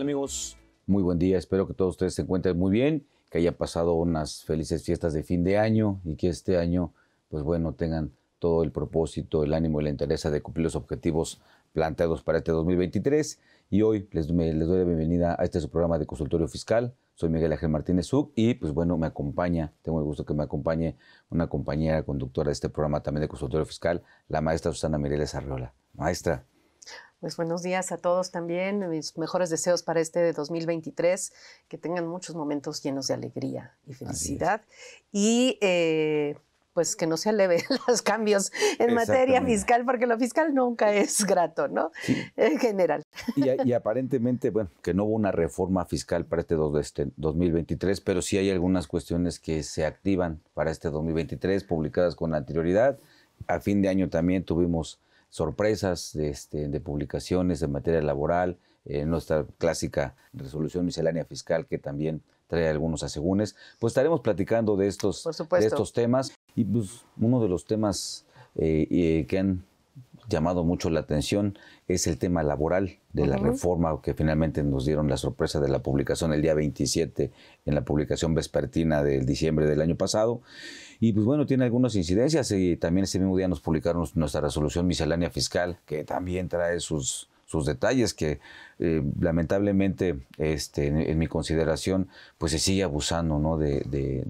amigos? Muy buen día, espero que todos ustedes se encuentren muy bien, que hayan pasado unas felices fiestas de fin de año y que este año, pues bueno, tengan todo el propósito, el ánimo y la interés de cumplir los objetivos planteados para este 2023. Y hoy les, doy la bienvenida a este su programa de consultorio fiscal. Soy Miguel Ángel Martínez Sub y pues bueno, me acompaña, tengo el gusto que me acompañe una compañera conductora de este programa también de consultorio fiscal, la maestra Susana Mireles Arriola. Maestra, pues buenos días a todos también. Mis mejores deseos para este 2023. Que tengan muchos momentos llenos de alegría y felicidad. Y eh, pues que no se aleve los cambios en materia fiscal, porque lo fiscal nunca es grato, ¿no? En general. Y, aparentemente, bueno, que no hubo una reforma fiscal para este 2023, este, pero sí hay algunas cuestiones que se activan para este 2023, publicadas con anterioridad. A fin de año también tuvimos sorpresas de, este, de publicaciones en materia laboral, nuestra clásica resolución miscelánea fiscal que también trae algunos asegúnes, pues estaremos platicando de estos, estos temas. Y pues uno de los temas eh, eh, que han llamado mucho la atención es el tema laboral de la reforma que finalmente nos dieron la sorpresa de la publicación el día 27 en la publicación vespertina del diciembre del año pasado. Y pues bueno, tiene algunas incidencias y también ese mismo día nos publicaron nuestra resolución miscelánea fiscal que también trae sus, sus detalles que eh, lamentablemente este, en, mi consideración pues se sigue abusando ¿no? de, de,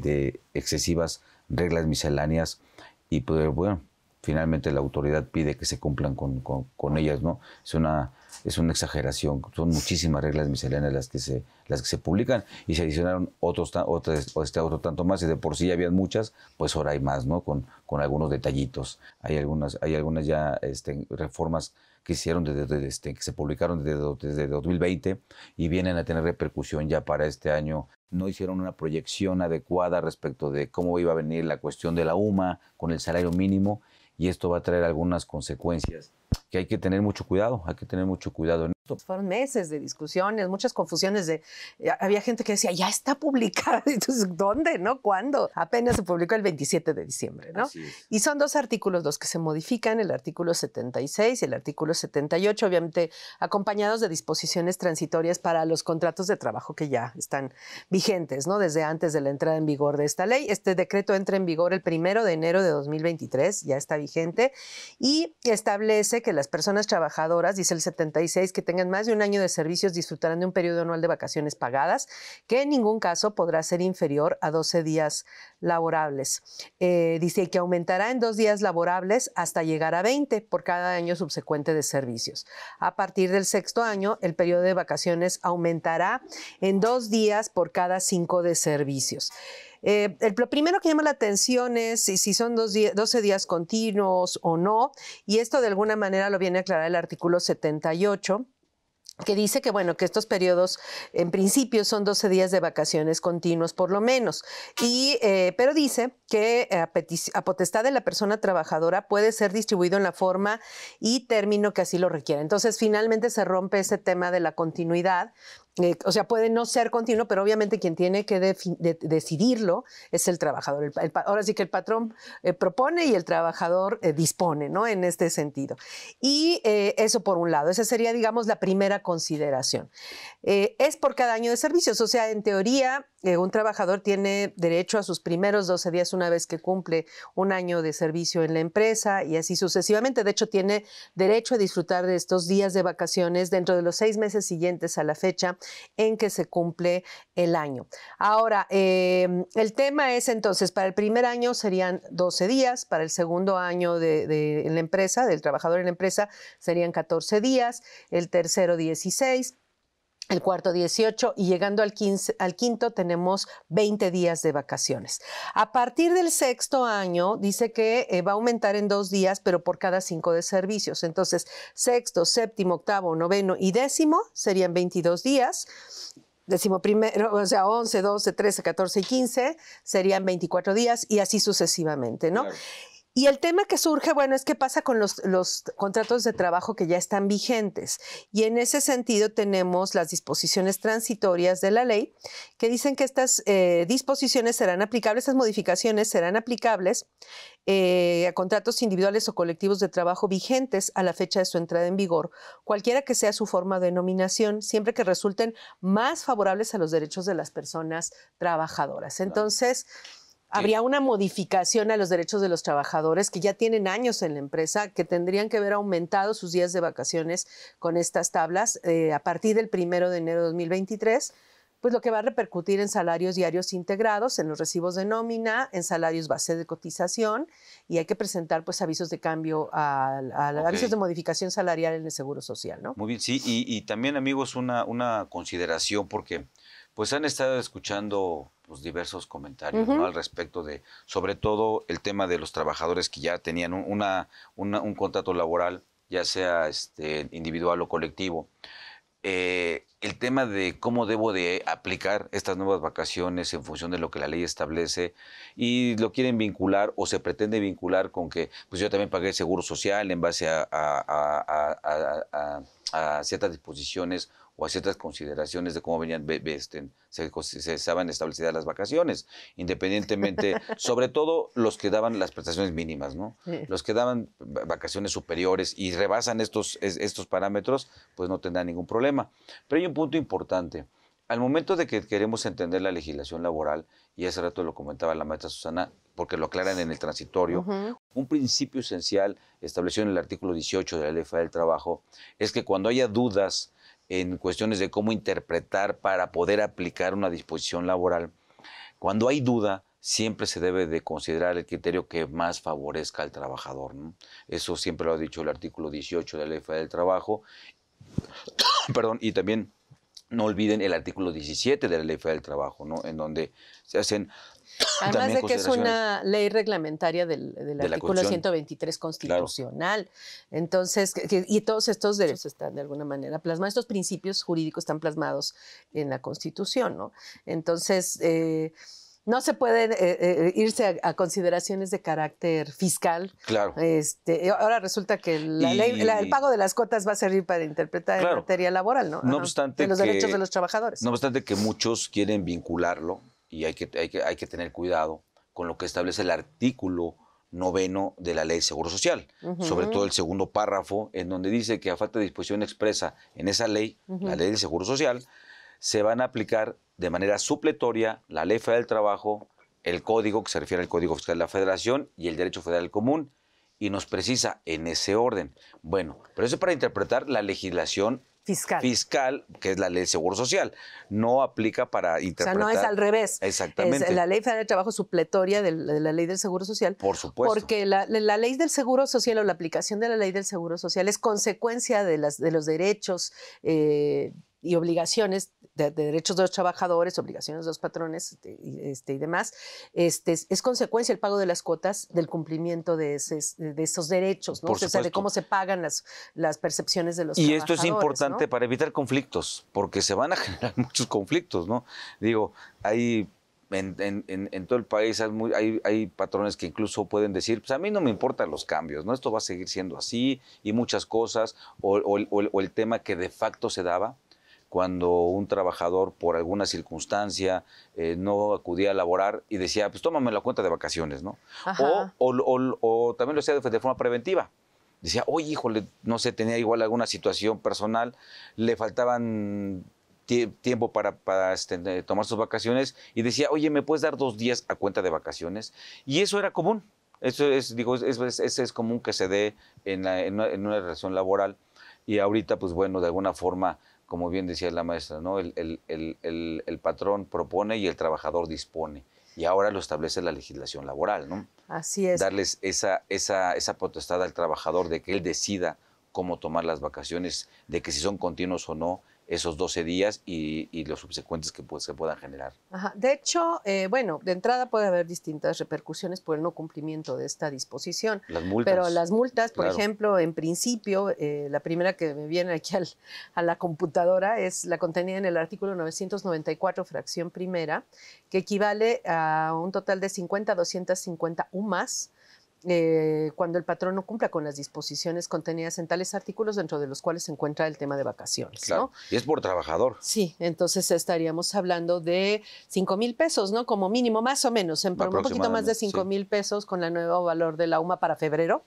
de excesivas reglas misceláneas y pues bueno finalmente la autoridad pide que se cumplan con, ellas, ¿no? Es una, es una exageración, son muchísimas reglas misceláneas las que se, las que se publican y se adicionaron otros, otros este otro tanto más y de por sí ya habían muchas, pues ahora hay más, ¿no? Con, con algunos detallitos. Hay algunas, hay algunas ya este, reformas que hicieron desde, este, que se publicaron desde, desde 2020 y vienen a tener repercusión ya para este año. No hicieron una proyección adecuada respecto de cómo iba a venir la cuestión de la UMA con el salario mínimo y esto va a traer algunas consecuencias que hay que tener mucho cuidado, hay que tener mucho cuidado Fueron meses de discusiones, muchas confusiones de eh, había gente que decía, "Ya está publicada." Entonces, ¿dónde, no? ¿Cuándo? Apenas se publicó el 27 de diciembre, ¿no? Y son dos artículos los que se modifican, el artículo 76 y el artículo 78, obviamente acompañados de disposiciones transitorias para los contratos de trabajo que ya están vigentes, ¿no? Desde antes de la entrada en vigor de esta ley. Este decreto entra en vigor el primero de enero de 2023, ya está vigente y establece que las personas trabajadoras, dice el 76, que tengan tengan más de un año de servicios disfrutarán de un periodo anual de vacaciones pagadas, que en ningún caso podrá ser inferior a 12 días laborables. Eh, dice que aumentará en dos días laborables hasta llegar a 20 por cada año subsecuente de servicios. A partir del sexto año, el periodo de vacaciones aumentará en dos días por cada cinco de servicios. Eh, el, lo primero que llama la atención es si, son 12 días continuos o no, y esto de alguna manera lo viene a aclarar el artículo 78 que dice que bueno, que estos periodos en principio son 12 días de vacaciones continuos por lo menos, y, eh, pero dice que a, potestad de la persona trabajadora puede ser distribuido en la forma y término que así lo requiera. Entonces finalmente se rompe ese tema de la continuidad eh, o sea, puede no ser continuo, pero obviamente quien tiene que decidirlo es el trabajador. ahora sí que el patrón eh, propone y el trabajador eh, dispone, ¿no? En este sentido. Y eso por un lado, esa sería, digamos, la primera consideración. es por cada año de servicios, o sea, en teoría, un trabajador tiene derecho a sus primeros 12 días una vez que cumple un año de servicio en la empresa y así sucesivamente. De hecho, tiene derecho a disfrutar de estos días de vacaciones dentro de los seis meses siguientes a la fecha en que se cumple el año. Ahora, em, el tema es entonces, para el primer año serían 12 días, para el segundo año de, la empresa, del trabajador en la empresa, serían 14 días, el tercero 16 el cuarto 18 y llegando al, 15, al, quinto tenemos 20 días de vacaciones. A partir del sexto año dice que eh, va a aumentar en dos días, pero por cada cinco de servicios. Entonces, sexto, séptimo, octavo, noveno y décimo serían 22 días. Décimo primero, o sea, 11, 12, 13, 14 y 15 serían 24 días y así sucesivamente, ¿no? Y el tema que surge, bueno, es qué pasa con los, contratos de trabajo que ya están vigentes. Y en ese sentido tenemos las disposiciones transitorias de la ley que dicen que estas eh, disposiciones serán aplicables, estas modificaciones serán aplicables eh, a contratos individuales o colectivos de trabajo vigentes a la fecha de su entrada en vigor, cualquiera que sea su forma de nominación, siempre que resulten más favorables a los derechos de las personas trabajadoras. Entonces, Habría una modificación a los derechos de los trabajadores que ya tienen años en la empresa, que tendrían que haber aumentado sus días de vacaciones con estas tablas eh, a partir del primero de enero de 2023, pues lo que va a repercutir en salarios diarios integrados, en los recibos de nómina, en salarios base de cotización y hay que presentar pues avisos de cambio, a, a, avisos de modificación salarial en el Seguro Social, ¿no? Muy bien, sí, y, también amigos una, una consideración porque pues han estado escuchando los pues, diversos comentarios al respecto de, sobre todo, el tema de los trabajadores que ya tenían un, una, un contrato laboral, ya sea este, individual o colectivo. Eh, el tema de cómo debo de aplicar estas nuevas vacaciones en función de lo que la ley establece y lo quieren vincular o se pretende vincular con que pues yo también pagué seguro social en base a, a ciertas disposiciones o a ciertas consideraciones de cómo venían, este, se, estaban establecidas las vacaciones, independientemente, sobre todo los que daban las prestaciones mínimas, ¿no? Los que daban vacaciones superiores y rebasan estos, estos parámetros, pues no tendrán ningún problema. Pero hay un punto importante. Al momento de que queremos entender la legislación laboral, y hace rato lo comentaba la maestra Susana, porque lo aclaran en el transitorio, un principio esencial establecido en el artículo 18 de la Ley del Trabajo es que cuando haya dudas en cuestiones de cómo interpretar para poder aplicar una disposición laboral. Cuando hay duda, siempre se debe de considerar el criterio que más favorezca al trabajador. Eso siempre lo ha dicho el artículo 18 de la Ley Federal del Trabajo. Perdón, y también no olviden el artículo 17 de la Ley Federal del Trabajo, ¿no? en donde se hacen Además de que es una ley reglamentaria del, artículo 123 constitucional. Entonces, y todos estos derechos están de alguna manera plasmados, estos principios jurídicos están plasmados en la Constitución, ¿no? Entonces, eh, no se puede eh, eh, irse a, consideraciones de carácter fiscal. Claro. Este, ahora resulta que el pago de las cuotas va a servir para interpretar la en materia laboral, ¿no? No obstante. los derechos de los trabajadores. No obstante que muchos quieren vincularlo y hay que, hay que, tener cuidado con lo que establece el artículo noveno de la ley de Seguro Social, sobre todo el segundo párrafo, en donde dice que a falta de disposición expresa en esa ley, la ley de Seguro Social, se van a aplicar de manera supletoria la Ley Federal del Trabajo, el Código, que se refiere al Código Fiscal de la Federación, y el Derecho Federal Común, y nos precisa en ese orden. Bueno, pero eso es para interpretar la legislación fiscal. fiscal, que es la ley del Seguro Social. No aplica para interpretar. O sea, no es al revés. Exactamente. Es la ley federal de trabajo supletoria de la, ley del Seguro Social. Por supuesto. Porque la, ley del Seguro Social o la aplicación de la ley del Seguro Social es consecuencia de, las, de los derechos eh, y obligaciones de, derechos de los trabajadores, obligaciones de los patrones este, y este, demás, este, es consecuencia el pago de las cuotas del cumplimiento de, esos derechos, ¿no? o de cómo se pagan las, las percepciones de los trabajadores. Y esto es importante para evitar conflictos, porque se van a generar muchos conflictos, ¿no? Digo, hay en, todo el país hay, hay, patrones que incluso pueden decir, pues a mí no me importan los cambios, ¿no? Esto va a seguir siendo así y muchas cosas, o el tema que de facto se daba, cuando un trabajador por alguna circunstancia eh, no acudía a laborar y decía, pues tómame la cuenta de vacaciones, ¿no? O, o, también lo hacía de, forma preventiva decía, oye, híjole, no sé, tenía igual alguna situación personal, le faltaban tiempo para, para este, tomar sus vacaciones y decía, oye, ¿me puedes dar dos días a cuenta de vacaciones? Y eso era común, eso es, digo, es, es, es común que se dé en, en, una, relación laboral y ahorita, pues bueno, de alguna forma como bien decía la maestra, ¿no? El, patrón propone y el trabajador dispone. Y ahora lo establece la legislación laboral, ¿no? Así es. Darles esa, esa, esa potestad al trabajador de que él decida cómo tomar las vacaciones, de que si son continuos o no, esos 12 días y, los subsecuentes que se puedan generar. De hecho, eh, bueno, de entrada puede haber distintas repercusiones por el no cumplimiento de esta disposición. Las multas. Pero las multas, por ejemplo, en principio, eh, la primera que me viene aquí a la computadora es la contenida en el artículo 994, fracción primera, que equivale a un total de 50 250 UMAS eh, cuando el patrón no cumpla con las disposiciones contenidas en tales artículos dentro de los cuales se encuentra el tema de vacaciones. Y es por trabajador. Sí, entonces estaríamos hablando de 5 mil pesos, ¿no? Como mínimo, más o menos, en un poquito más de 5 mil pesos con el nuevo valor de la UMA para febrero.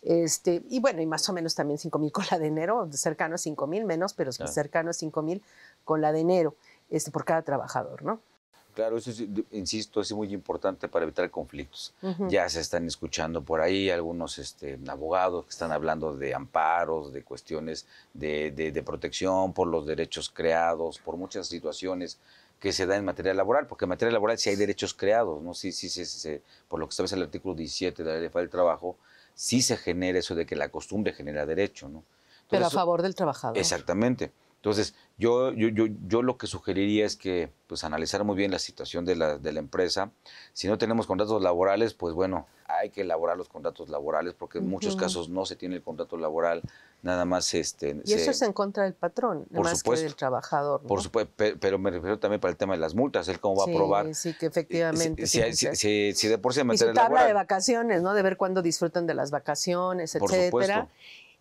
Este, y bueno, y más o menos también 5 mil con la de enero, cercano a 5 mil menos, pero cercano a 5 mil con la de enero, este, por cada trabajador, ¿no? Claro, eso es, insisto, es muy importante para evitar conflictos. Ya se están escuchando por ahí algunos este, abogados que están hablando de amparos, de cuestiones de, protección por los derechos creados, por muchas situaciones que se dan en materia laboral, porque en materia laboral sí hay derechos creados, ¿no? Sí, sí, sí, por lo que en el artículo 17 de la ley del trabajo, sí se genera eso de que la costumbre genera derecho, ¿no? Pero a favor del trabajador. Exactamente. Entonces, yo, yo, yo, yo lo que sugeriría es que pues, analizar muy bien la situación de la, de la empresa. Si no tenemos contratos laborales, pues bueno, hay que elaborar los contratos laborales porque en muchos casos no se tiene el contrato laboral, nada más este... Y eso es en contra del patrón, por más que del trabajador. Por supuesto, pero me refiero también para el tema de las multas, él cómo va a probar... Sí, que eh, efectivamente... Si, si, si, de por sí... Y su tabla de vacaciones, ¿no? De ver cuándo disfrutan de las vacaciones, etcétera.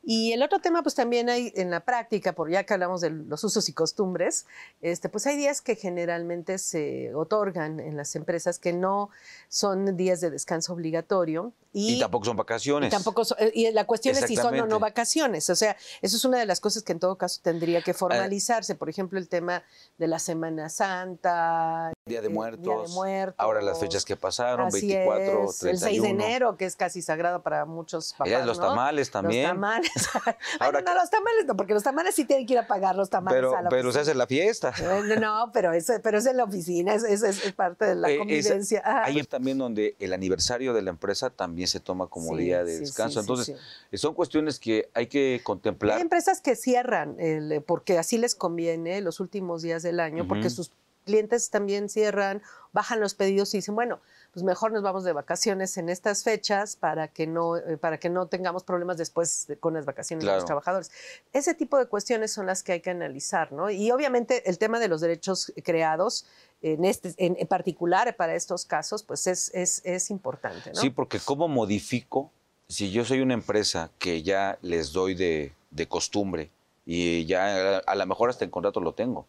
Y el otro tema, pues también hay en la práctica, por ya que hablamos de los usos y costumbres, este, pues hay días que generalmente se otorgan en las empresas que no son días de descanso obligatorio. Y, tampoco son vacaciones. Y, tampoco eh, y la cuestión es si son o no vacaciones. O sea, eso es una de las cosas que en todo caso tendría que ah, formalizarse. Por ejemplo, el tema de la Semana Santa. Día de eh, Muertos. Ahora las fechas que pasaron, 24, 31. El 6 de enero, que es casi sagrado para muchos papás. ¿no? los tamales también. tamales Ahora, no, los tamales no, porque los tamales sí tienen que ir a pagar los tamales pero, Pero se hace la fiesta. Eh, no, pero eso, pero es en la oficina, es, es, parte de la eh, convivencia. hay también donde el aniversario de la empresa también se toma como día de descanso. Entonces, son cuestiones que hay que contemplar. Hay empresas que cierran porque así les conviene los últimos días del año, porque sus clientes también cierran, bajan los pedidos y dicen, bueno, pues mejor nos vamos de vacaciones en estas fechas para que no, eh, para que no tengamos problemas después con las vacaciones de los trabajadores. Ese tipo de cuestiones son las que hay que analizar, ¿no? Y obviamente el tema de los derechos creados en, este, particular para estos casos, pues es, es, importante. ¿no? Sí, porque ¿cómo modifico? Si yo soy una empresa que ya les doy de, de costumbre y ya a lo mejor hasta el contrato lo tengo,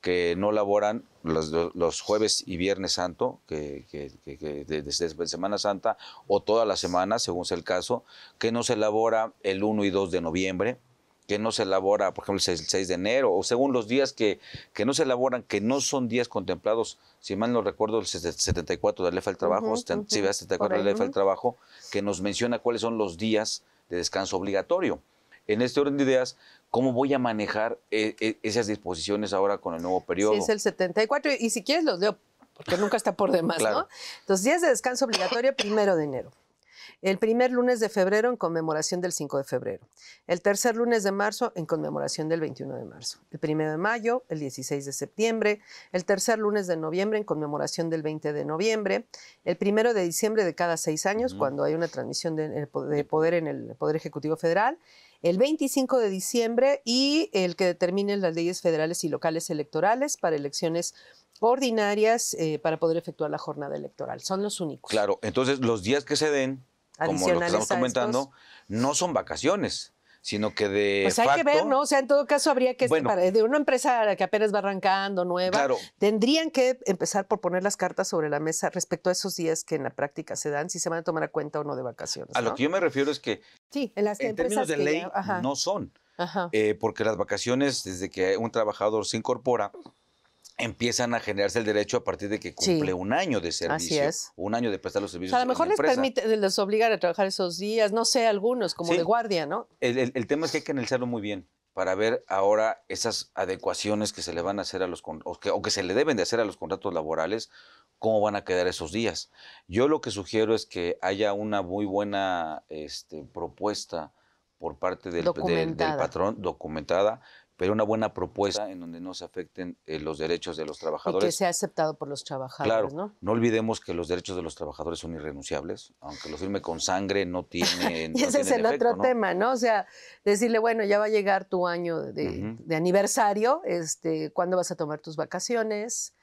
que no laboran los, los jueves y viernes santo, que, que, desde de Semana Santa o toda la semana, según sea el caso, que no se labora el 1 y 2 de noviembre, que no se elabora, por ejemplo, el 6, de enero, o según los días que, que no se elaboran, que no son días contemplados, si mal no recuerdo, el 74 de la del Trabajo, si veas del Trabajo, que nos menciona cuáles son los días de descanso obligatorio. En este orden de ideas, ¿Cómo voy a manejar eh, eh, esas disposiciones ahora con el nuevo periodo? Sí, es el 74 y si quieres los leo, porque nunca está por demás, ¿no? Los días de descanso obligatorio, primero de enero. El primer lunes de febrero en conmemoración del 5 de febrero. El tercer lunes de marzo en conmemoración del 21 de marzo. El primero de mayo, el 16 de septiembre. El tercer lunes de noviembre en conmemoración del 20 de noviembre. El primero de diciembre de cada seis años, cuando hay una transmisión eh, de, de poder en el Poder Ejecutivo Federal el 25 de diciembre y el que determinen las leyes federales y locales electorales para elecciones ordinarias eh, para poder efectuar la jornada electoral. Son los únicos. Claro, entonces los días que se den, como lo estamos comentando, no son vacaciones sino que de. Pues hay que ver, ¿no? O sea, en todo caso habría que. Este, de una empresa que apenas va arrancando, nueva, tendrían que empezar por poner las cartas sobre la mesa respecto a esos días que en la práctica se dan, si se van a tomar a cuenta o no de vacaciones. A lo que yo me refiero es que. Sí, en, las en términos de ley no son. Eh, porque las vacaciones, desde que un trabajador se incorpora, empiezan a generarse el derecho a partir de que cumple un año de servicio, Así es. un año de prestar los servicios. a lo mejor les permite, les obliga a trabajar esos días, no sé, algunos como de guardia, ¿no? El, tema es que hay que analizarlo muy bien para ver ahora esas adecuaciones que se le van a hacer a los o que, o que se le deben de hacer a los contratos laborales, cómo van a quedar esos días. Yo lo que sugiero es que haya una muy buena este, propuesta por parte del patrón documentada pero una buena propuesta en donde no se afecten eh, los derechos de los trabajadores. Y que sea aceptado por los trabajadores, claro, ¿no? olvidemos que los derechos de los trabajadores son irrenunciables, aunque lo firme con sangre no tiene. y ese es el otro tema, ¿no? O sea, decirle, bueno, ya va a llegar tu año de, aniversario, este, ¿cuándo vas a tomar tus vacaciones?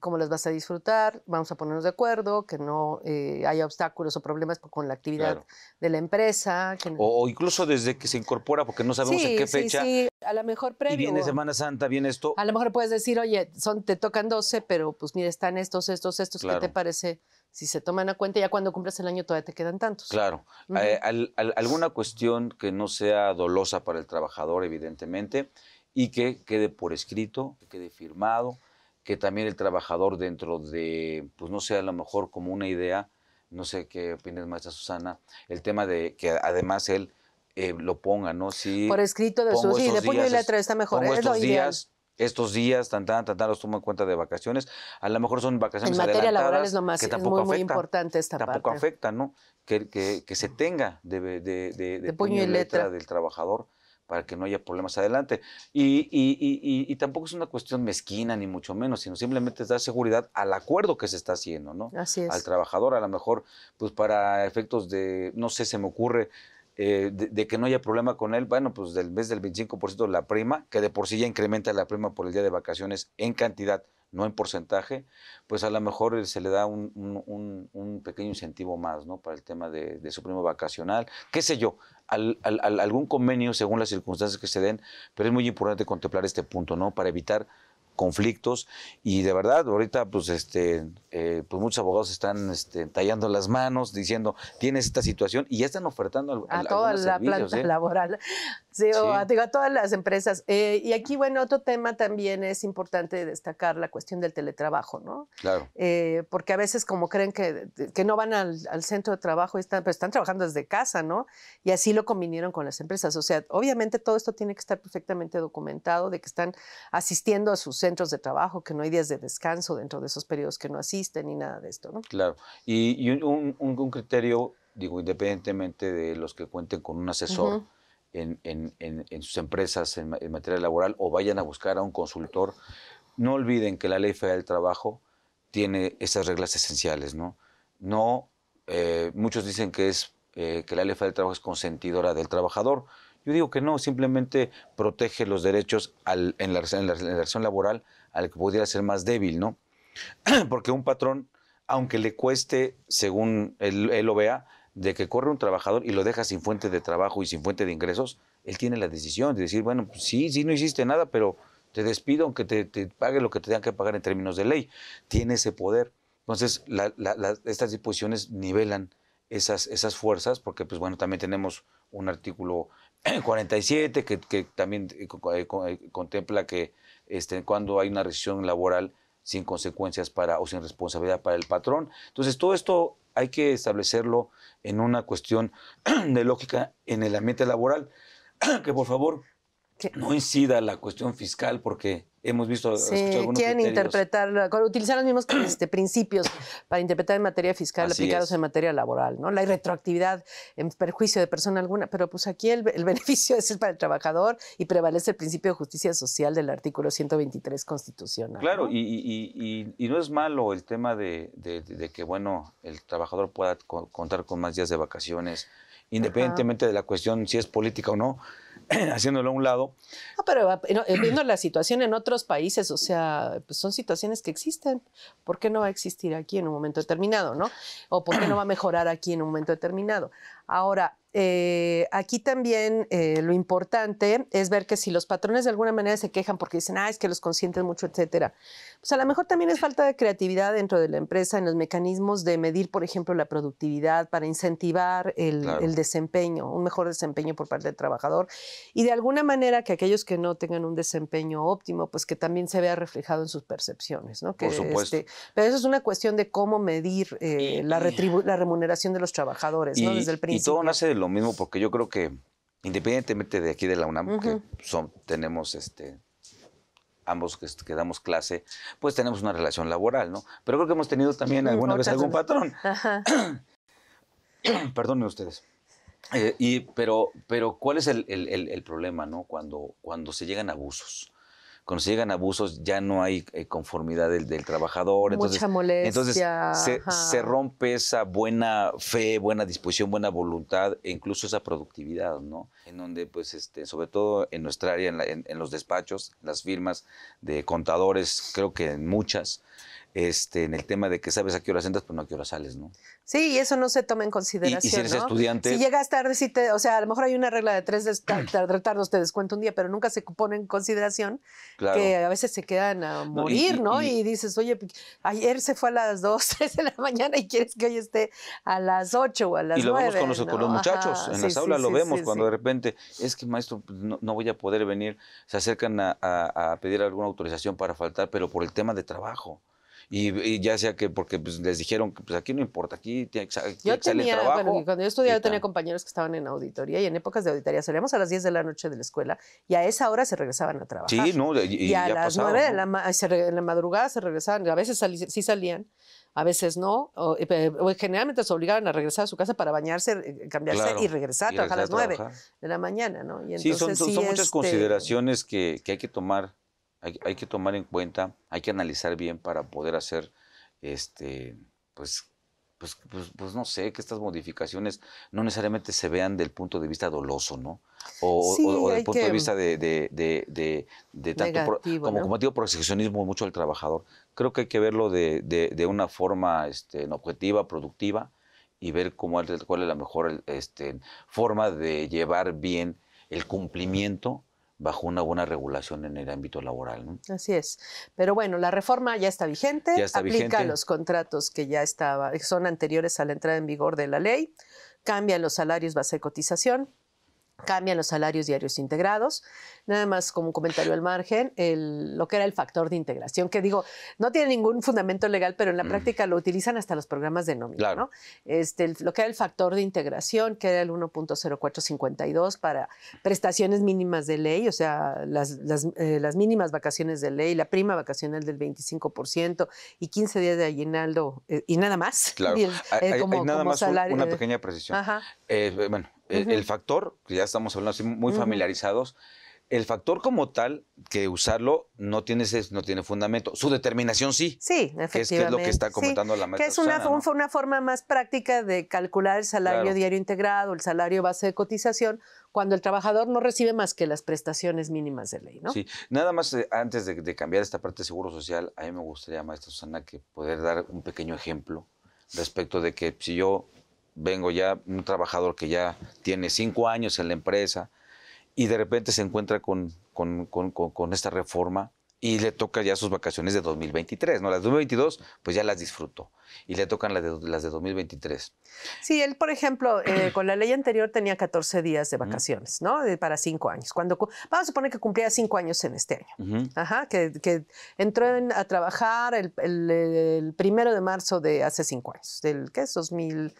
cómo las vas a disfrutar, vamos a ponernos de acuerdo, que no eh, haya obstáculos o problemas con la actividad de la empresa. o, incluso desde que se incorpora, porque no sabemos en qué fecha sí, a lo mejor previo. viene Semana Santa, viene esto. A lo mejor puedes decir, oye, son, te tocan 12, pero pues mira, están estos, estos, estos, ¿qué te parece? Si se toman a cuenta, ya cuando cumples el año todavía te quedan tantos. Claro. Eh, alguna cuestión que no sea dolosa para el trabajador, evidentemente, y que quede por escrito, que quede firmado, que también el trabajador dentro de, pues no sea a lo mejor como una idea, no sé qué opinas, maestra Susana, el tema de que además él eh, lo ponga, ¿no? Sí. Por escrito de su sí, y letra, está mejor. estos días, estos días, tan, tan, tan, los tomo en cuenta de vacaciones. A lo mejor son vacaciones en que tampoco muy, afecta, importante esta Tampoco afecta, ¿no? Que, que, se tenga de, de, puño, y letra, del trabajador para que no haya problemas adelante. Y, y, y, y, tampoco es una cuestión mezquina, ni mucho menos, sino simplemente es dar seguridad al acuerdo que se está haciendo, ¿no? Así es. Al trabajador, a lo mejor, pues para efectos de, no sé, se me ocurre, eh, de, que no haya problema con él, bueno, pues del mes del 25% de la prima, que de por sí ya incrementa la prima por el día de vacaciones en cantidad, no en porcentaje, pues a lo mejor eh, se le da un, pequeño incentivo más, ¿no? Para el tema de, su prima vacacional, qué sé yo, algún convenio según las circunstancias que se den, pero es muy importante contemplar este punto, ¿no? Para evitar conflictos y de verdad ahorita pues este eh, pues muchos abogados están este, tallando las manos diciendo tienes esta situación y ya están ofertando a toda la planta ¿eh? laboral Sí, O digo, a todas las empresas. Eh, y aquí, bueno, otro tema también es importante destacar la cuestión del teletrabajo, ¿no? Claro. Eh, porque a veces como creen que, no van al, centro de trabajo, están, pero están trabajando desde casa, ¿no? Y así lo convinieron con las empresas. O sea, obviamente todo esto tiene que estar perfectamente documentado de que están asistiendo a sus centros de trabajo, que no hay días de descanso dentro de esos periodos que no asisten y nada de esto, ¿no? Claro. Y, un, criterio, digo, independientemente de los que cuenten con un asesor, en, sus empresas en, materia laboral o vayan a buscar a un consultor, no olviden que la Ley Federal del Trabajo tiene esas reglas esenciales, ¿no? No, eh, muchos dicen que, es, eh, que la Ley Federal del Trabajo es consentidora del trabajador. Yo digo que no, simplemente protege los derechos en, la, en, relación laboral al que pudiera ser más débil, ¿no? Porque un patrón, aunque le cueste, según él, él lo vea, de que corre un trabajador y lo deja sin fuente de trabajo y sin fuente de ingresos, él tiene la decisión de decir, bueno, pues sí, sí, no hiciste nada, pero te despido aunque te, pague lo que te tengan que pagar en términos de ley. Tiene ese poder. Entonces, estas disposiciones nivelan esas, esas fuerzas, porque pues bueno, también tenemos un artículo 47 que, que también eh, eh, eh, contempla que este, cuando hay una rescisión laboral sin consecuencias para o sin responsabilidad para el patrón. Entonces, todo esto hay que establecerlo en una cuestión de lógica en el ambiente laboral, que por favor no incida la cuestión fiscal porque hemos visto. Sí, algunos quieren interpretar, utilizar los mismos este, principios para interpretar en materia fiscal aplicados en materia laboral, ¿no? La retroactividad en perjuicio de persona alguna, pero pues aquí el, beneficio es el para el trabajador y prevalece el principio de justicia social del artículo 123 constitucional. Claro, Y, no es malo el tema de, que, bueno, el trabajador pueda contar con más días de vacaciones, independientemente de la cuestión si es política o no haciéndolo a un lado. No, pero eh, eh, viendo la situación en otros países, o sea, pues, son situaciones que existen. ¿Por qué no va a existir aquí en un momento determinado, no? ¿O por qué no va a mejorar aquí en un momento determinado? Ahora, eh, aquí también eh, lo importante es ver que si los patrones de alguna manera se quejan porque dicen, ah, es que los consienten mucho, etcétera, pues a lo mejor también es falta de creatividad dentro de la empresa en los mecanismos de medir, por ejemplo, la productividad para incentivar el, desempeño, un mejor desempeño por parte del trabajador y de alguna manera que aquellos que no tengan un desempeño óptimo, pues que también se vea reflejado en sus percepciones, ¿no? por supuesto. Este, pero eso es una cuestión de cómo medir eh, la, remuneración de los trabajadores, ¿no? Desde el principio. Y todo nace lo mismo porque yo creo que independientemente de aquí de la UNAM, que son, tenemos este ambos que, damos clase, pues tenemos una relación laboral, ¿no? Pero creo que hemos tenido también alguna vez algún patrón. Ajá. ustedes. Eh, y, pero, pero, ¿cuál es el, el, problema, no? Cuando, cuando se llegan abusos cuando llegan abusos ya no hay eh, conformidad del, trabajador. Mucha entonces, molestia. Entonces se, rompe esa buena fe, buena disposición, buena voluntad e incluso esa productividad, ¿no? En donde, pues, este, sobre todo en nuestra área, en, en los despachos, las firmas de contadores, creo que en muchas, este, en el tema de que sabes a qué hora entras, pero no a qué horas sales, ¿no? Sí, y eso no se toma en consideración. Y, si eres estudiante. Si llegas tarde, si te, o sea, a lo mejor hay una regla de tres retardos, te descuento un día, pero nunca se pone en consideración que a veces se quedan a morir, ¿no? Y, dices, oye, pues, ayer se fue a las 2, tres de la mañana y quieres que hoy esté a las 8 o a las 9. Y lo vemos con los, muchachos, en las aulas lo vemos cuando de repente, es que maestro, pues, no, voy a poder venir, se acercan a, a pedir alguna autorización para faltar, pero por el tema de trabajo. Y, ya sea que porque pues, les dijeron que pues aquí no importa, aquí tiene que, tenía, el trabajo. cuando yo estudiaba tenía compañeros que estaban en auditoría y en épocas de auditoría salíamos a las 10 de la noche de la escuela y a esa hora se regresaban a trabajar. Sí, no, y, a las 9 de la, madrugada se regresaban, a veces sí salían, a veces no, o, generalmente se obligaban a regresar a su casa para bañarse, eh, eh, cambiarse y regresar a trabajar a las 9 de la mañana, ¿no? Y entonces, sí, son, muchas este, consideraciones que, que hay que tomar hay, que tomar en cuenta, hay que analizar bien para poder hacer, este, pues, pues, pues, pues, no sé, que estas modificaciones no necesariamente se vean del punto de vista doloso, ¿no? O, o, del punto de vista de, tanto negativo, como digo, por proteccionismo mucho al trabajador. Creo que hay que verlo de, una forma este, objetiva, productiva y ver cómo cuál es la mejor este, forma de llevar bien el cumplimiento bajo una buena regulación en el ámbito laboral. ¿no? Así es. Pero bueno, la reforma ya está vigente, aplica los contratos que ya estaba, son anteriores a la entrada en vigor de la ley, cambian los salarios base de cotización, cambian los salarios diarios integrados. Nada más como un comentario al margen, lo que era el factor de integración, que digo, no tiene ningún fundamento legal, pero en la mm. práctica lo utilizan hasta los programas de nómina, Este, lo que era el factor de integración, que era el 1.0452 para prestaciones mínimas de ley, o sea, eh, las, mínimas vacaciones de ley, la prima vacacional del 25% y 15 días de aguinaldo eh, y nada más. Claro, eh, hay, como, nada más una pequeña precisión. Ajá. bueno, e, el, factor, que ya estamos hablando así muy familiarizados, el factor como tal, que usarlo no tiene, no tiene fundamento. Su determinación sí. Sí, efectivamente. Que es, lo que está comentando la maestra. Que es una, forma más práctica de calcular el salario diario integrado, el salario base de cotización, cuando el trabajador no recibe más que las prestaciones mínimas de ley, ¿no? Sí, nada más eh, antes de, de, cambiar esta parte de seguro social, a mí me gustaría, maestra Susana, que poder dar un pequeño ejemplo respecto de que si yo vengo ya un trabajador que ya tiene cinco años en la empresa y de repente se encuentra con, con, con, esta reforma y le toca ya sus vacaciones de 2023, ¿no? Las de 2022, pues ya las disfruto. Y le tocan las de, las de 2023. Sí, él, por ejemplo, eh, con la ley anterior tenía 14 días de vacaciones, ¿no? De, para cinco años. Cuando, vamos a suponer que cumplía cinco años en este año. Ajá, que, que entró a trabajar el, el, primero de marzo de hace cinco años, del, ¿qué es? 2000.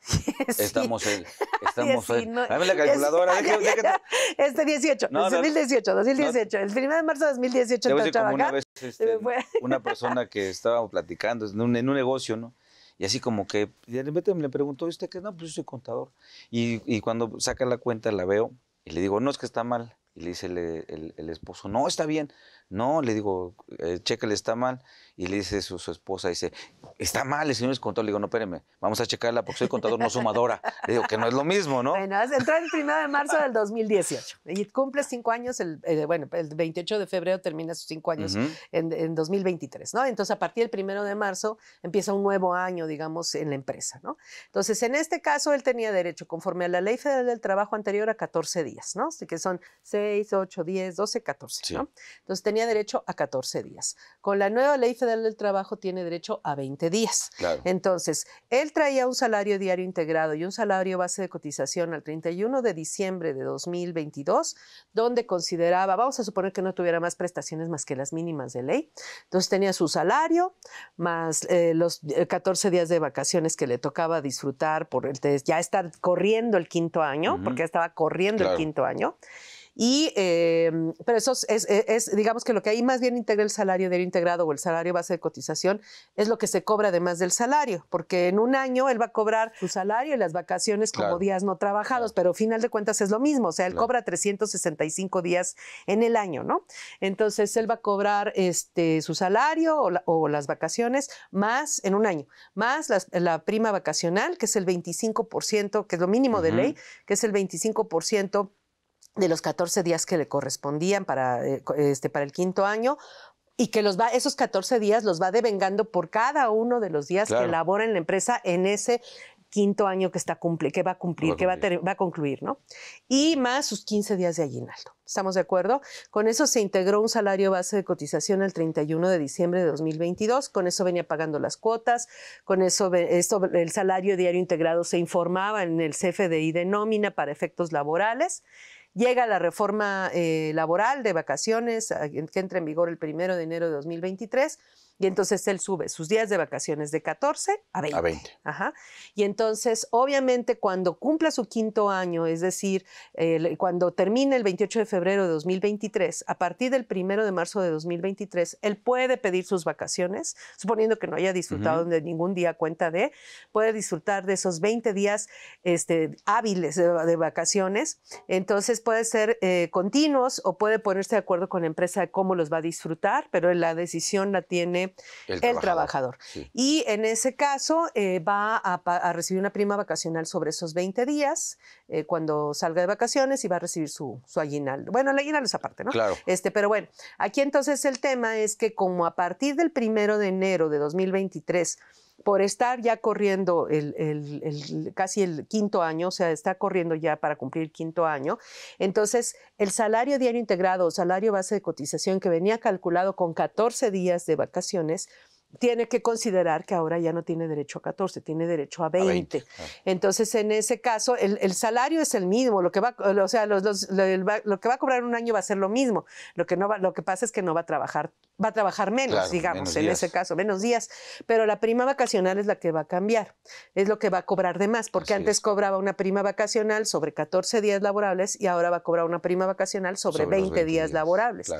Estamos, en, estamos Dame la calculadora. Este 18, 2018, 2018. el 1 de marzo de 2018 una vez este, una persona que estábamos platicando en un, negocio, ¿no? Y así como que, de repente me preguntó, ¿y usted qué? No, pues yo soy contador. Y, cuando saca la cuenta la veo y le digo, no, es que está mal. Y le dice el esposo, no, está bien. No, le digo, eh, chécale, está mal. Y le dice su, esposa, dice, está mal, el señor es contador. Le digo, no, espéreme, vamos a checarla porque soy contador, no sumadora. Le digo que no es lo mismo, ¿no? Bueno, entra el primero de marzo del 2018 y cumple cinco años, eh, bueno, el 28 de febrero termina sus cinco años en, 2023, ¿no? Entonces, a partir del primero de marzo empieza un nuevo año, digamos, en la empresa, ¿no? Entonces, en este caso, él tenía derecho, conforme a la ley federal del trabajo anterior, a 14 días, ¿no? Así que son 6, 8, 10, 12, 14, ¿no? Entonces, tenía derecho a 14 días. Con la nueva ley federal del trabajo tiene derecho a 20 días. Entonces, él traía un salario diario integrado y un salario base de cotización al 31 de diciembre de 2022, donde consideraba, vamos a suponer que no tuviera más prestaciones más que las mínimas de ley. Entonces tenía su salario más eh, los 14 eh, días de vacaciones que le tocaba disfrutar por el, ya está corriendo el quinto año, porque estaba corriendo el quinto año. Y, em, pero eso es, digamos que lo que ahí más bien integra el salario del integrado o el salario base de cotización es lo que se cobra además del salario, porque en un año él va a cobrar su salario y las vacaciones como días no trabajados, pero pero final de cuentas es lo mismo, o sea, él cobra 365 días en el año, ¿no? Entonces él va a cobrar este, su salario o, las vacaciones más en un año, más la prima vacacional, que es el 25%, que es lo mínimo de ley, que es el 25% de los 14 días que le correspondían para, eh, este, para el quinto año, y que los va, esos 14 días los va devengando por cada uno de los días que labora en la empresa en ese quinto año que, está que va a cumplir, que va a, va a, concluir, ¿no? Y más sus 15 días de aguinaldo. ¿Estamos de acuerdo? Con eso se integró un salario base de cotización el 31 de diciembre de 2022, con eso venía pagando las cuotas, con eso esto, el salario diario integrado se informaba en el CFDI de nómina para efectos laborales Llega la reforma eh, laboral de vacaciones, que entra en vigor el primero de enero de 2023 y entonces él sube sus días de vacaciones de 14 a 20. A Ajá. Y entonces, obviamente, cuando cumpla su quinto año, es decir, cuando termine el 28 de febrero de 2023, a partir del primero de marzo de 2023, él puede pedir sus vacaciones, suponiendo que no haya disfrutado de ningún día cuenta de, puede disfrutar de esos 20 días este, hábiles de, vacaciones. Entonces, puede ser eh, continuos o puede ponerse de acuerdo con la empresa de cómo los va a disfrutar, pero la decisión la tiene el, trabajador. Y en ese caso eh, va a, recibir una prima vacacional sobre esos 20 días, eh, cuando salga de vacaciones y va a recibir su, su aguinaldo. Bueno, el aguinaldo es aparte, ¿no? Claro. Este, pero bueno, aquí entonces el tema es que como a partir del primero de enero de 2023 por estar ya corriendo el, casi el quinto año, o sea, está corriendo ya para cumplir el quinto año. Entonces, el salario diario integrado o salario base de cotización que venía calculado con 14 días de vacaciones, tiene que considerar que ahora ya no tiene derecho a 14, tiene derecho a 20. Ah. Entonces, en ese caso, el, salario es el mismo, lo que, va, o sea, lo, que va a cobrar un año va a ser lo mismo, lo que, no lo que pasa es que no va a trabajar, va a trabajar menos, digamos, en ese caso, menos días, pero la prima vacacional es la que va a cambiar, es lo que va a cobrar de más, porque antes cobraba una prima vacacional sobre 14 días laborables y ahora va a cobrar una prima vacacional sobre, 20, días, laborables.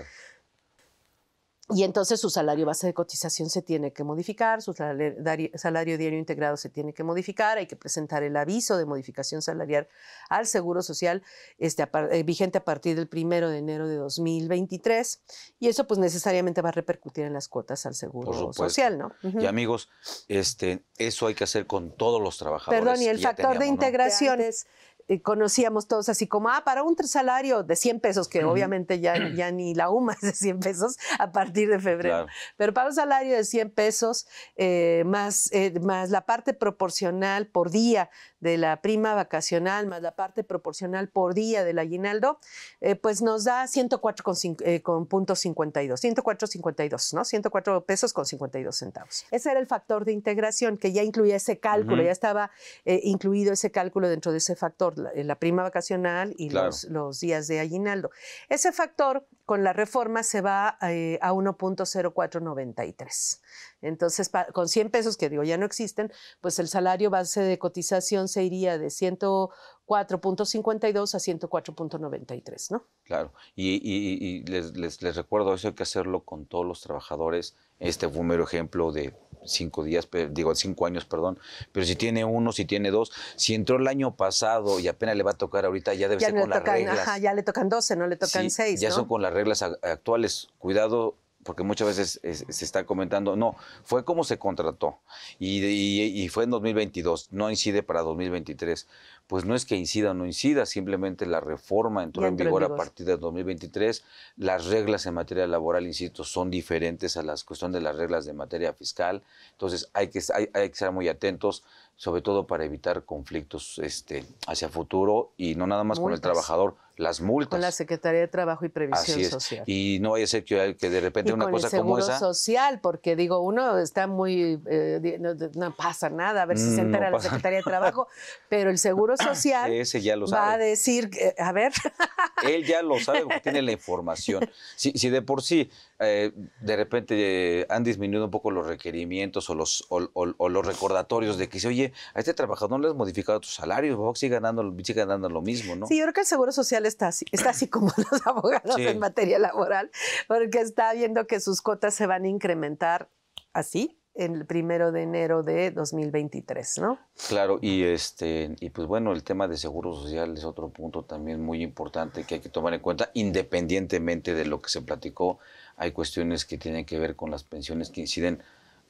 Y entonces su salario base de cotización se tiene que modificar, su salario, diario integrado se tiene que modificar, hay que presentar el aviso de modificación salarial al Seguro Social este, eh, vigente a partir del primero de enero de 2023 y eso pues necesariamente va a repercutir en las cuotas al Seguro Social, ¿no? Y amigos, este, eso hay que hacer con todos los trabajadores. Perdón, y el factor de integración es... Eh, conocíamos todos así como, ah, para un salario de 100 pesos, que obviamente ya, ya ni la UMA es de 100 pesos a partir de febrero, pero para un salario de 100 pesos, eh, más, eh, más la parte proporcional por día de la prima vacacional más la parte proporcional por día del aguinaldo, eh, pues nos da 104,52, 104,52, eh, ¿no? 104 pesos con 52 centavos. Ese era el factor de integración que ya incluía ese cálculo, ya estaba eh, incluido ese cálculo dentro de ese factor, la, prima vacacional y los, los, días de aguinaldo. Ese factor con la reforma se va a 1.0493. Entonces, con 100 pesos, que digo, ya no existen, pues el salario base de cotización se iría de 104.52 a 104.93, ¿no? Claro, y, les, recuerdo, eso hay que hacerlo con todos los trabajadores. Este fue un ejemplo de cinco días, digo, cinco años, perdón. Pero si tiene uno, si tiene dos, si entró el año pasado y apenas le va a tocar ahorita, ya debe ya ser con le tocan, las reglas. Ajá, ya le tocan 12, no le tocan sí, 6. Ya son con las reglas actuales. Cuidado, porque muchas veces se está comentando, no, fue como se contrató y, fue en 2022, no incide para 2023. Pues no es que incida o no incida, simplemente la reforma entró en vigor a partir de 2023. Las reglas en materia laboral, insisto, son diferentes a las cuestión de las reglas de materia fiscal. Entonces hay que, hay, estar muy atentos, sobre todo para evitar conflictos este, hacia futuro y no nada más con el trabajador, las multas. Con la Secretaría de Trabajo y Previsión Así es. Social. Y no vaya a ser que, de repente y una con cosa el seguro como social, porque digo, uno está muy. Eh, no, pasa nada, a ver si se mm, entera la Secretaría de Trabajo, pero el seguro social. Ese ya Va a decir, a ver. Él ya lo sabe porque tiene la información. Si, si de por sí, eh, de repente eh, han disminuido un poco los requerimientos o los, o, los recordatorios de que dice, oye, a este trabajador no le has modificado tu salario, sigue ganando, sigue ganando lo mismo, ¿no? Sí, yo creo que el seguro social es está así, está así como los abogados en materia laboral, porque está viendo que sus cuotas se van a incrementar así en el primero de enero de 2023, ¿no? Claro, y este, y pues bueno, el tema de seguro social es otro punto también muy importante que hay que tomar en cuenta, independientemente de lo que se platicó, hay cuestiones que tienen que ver con las pensiones que inciden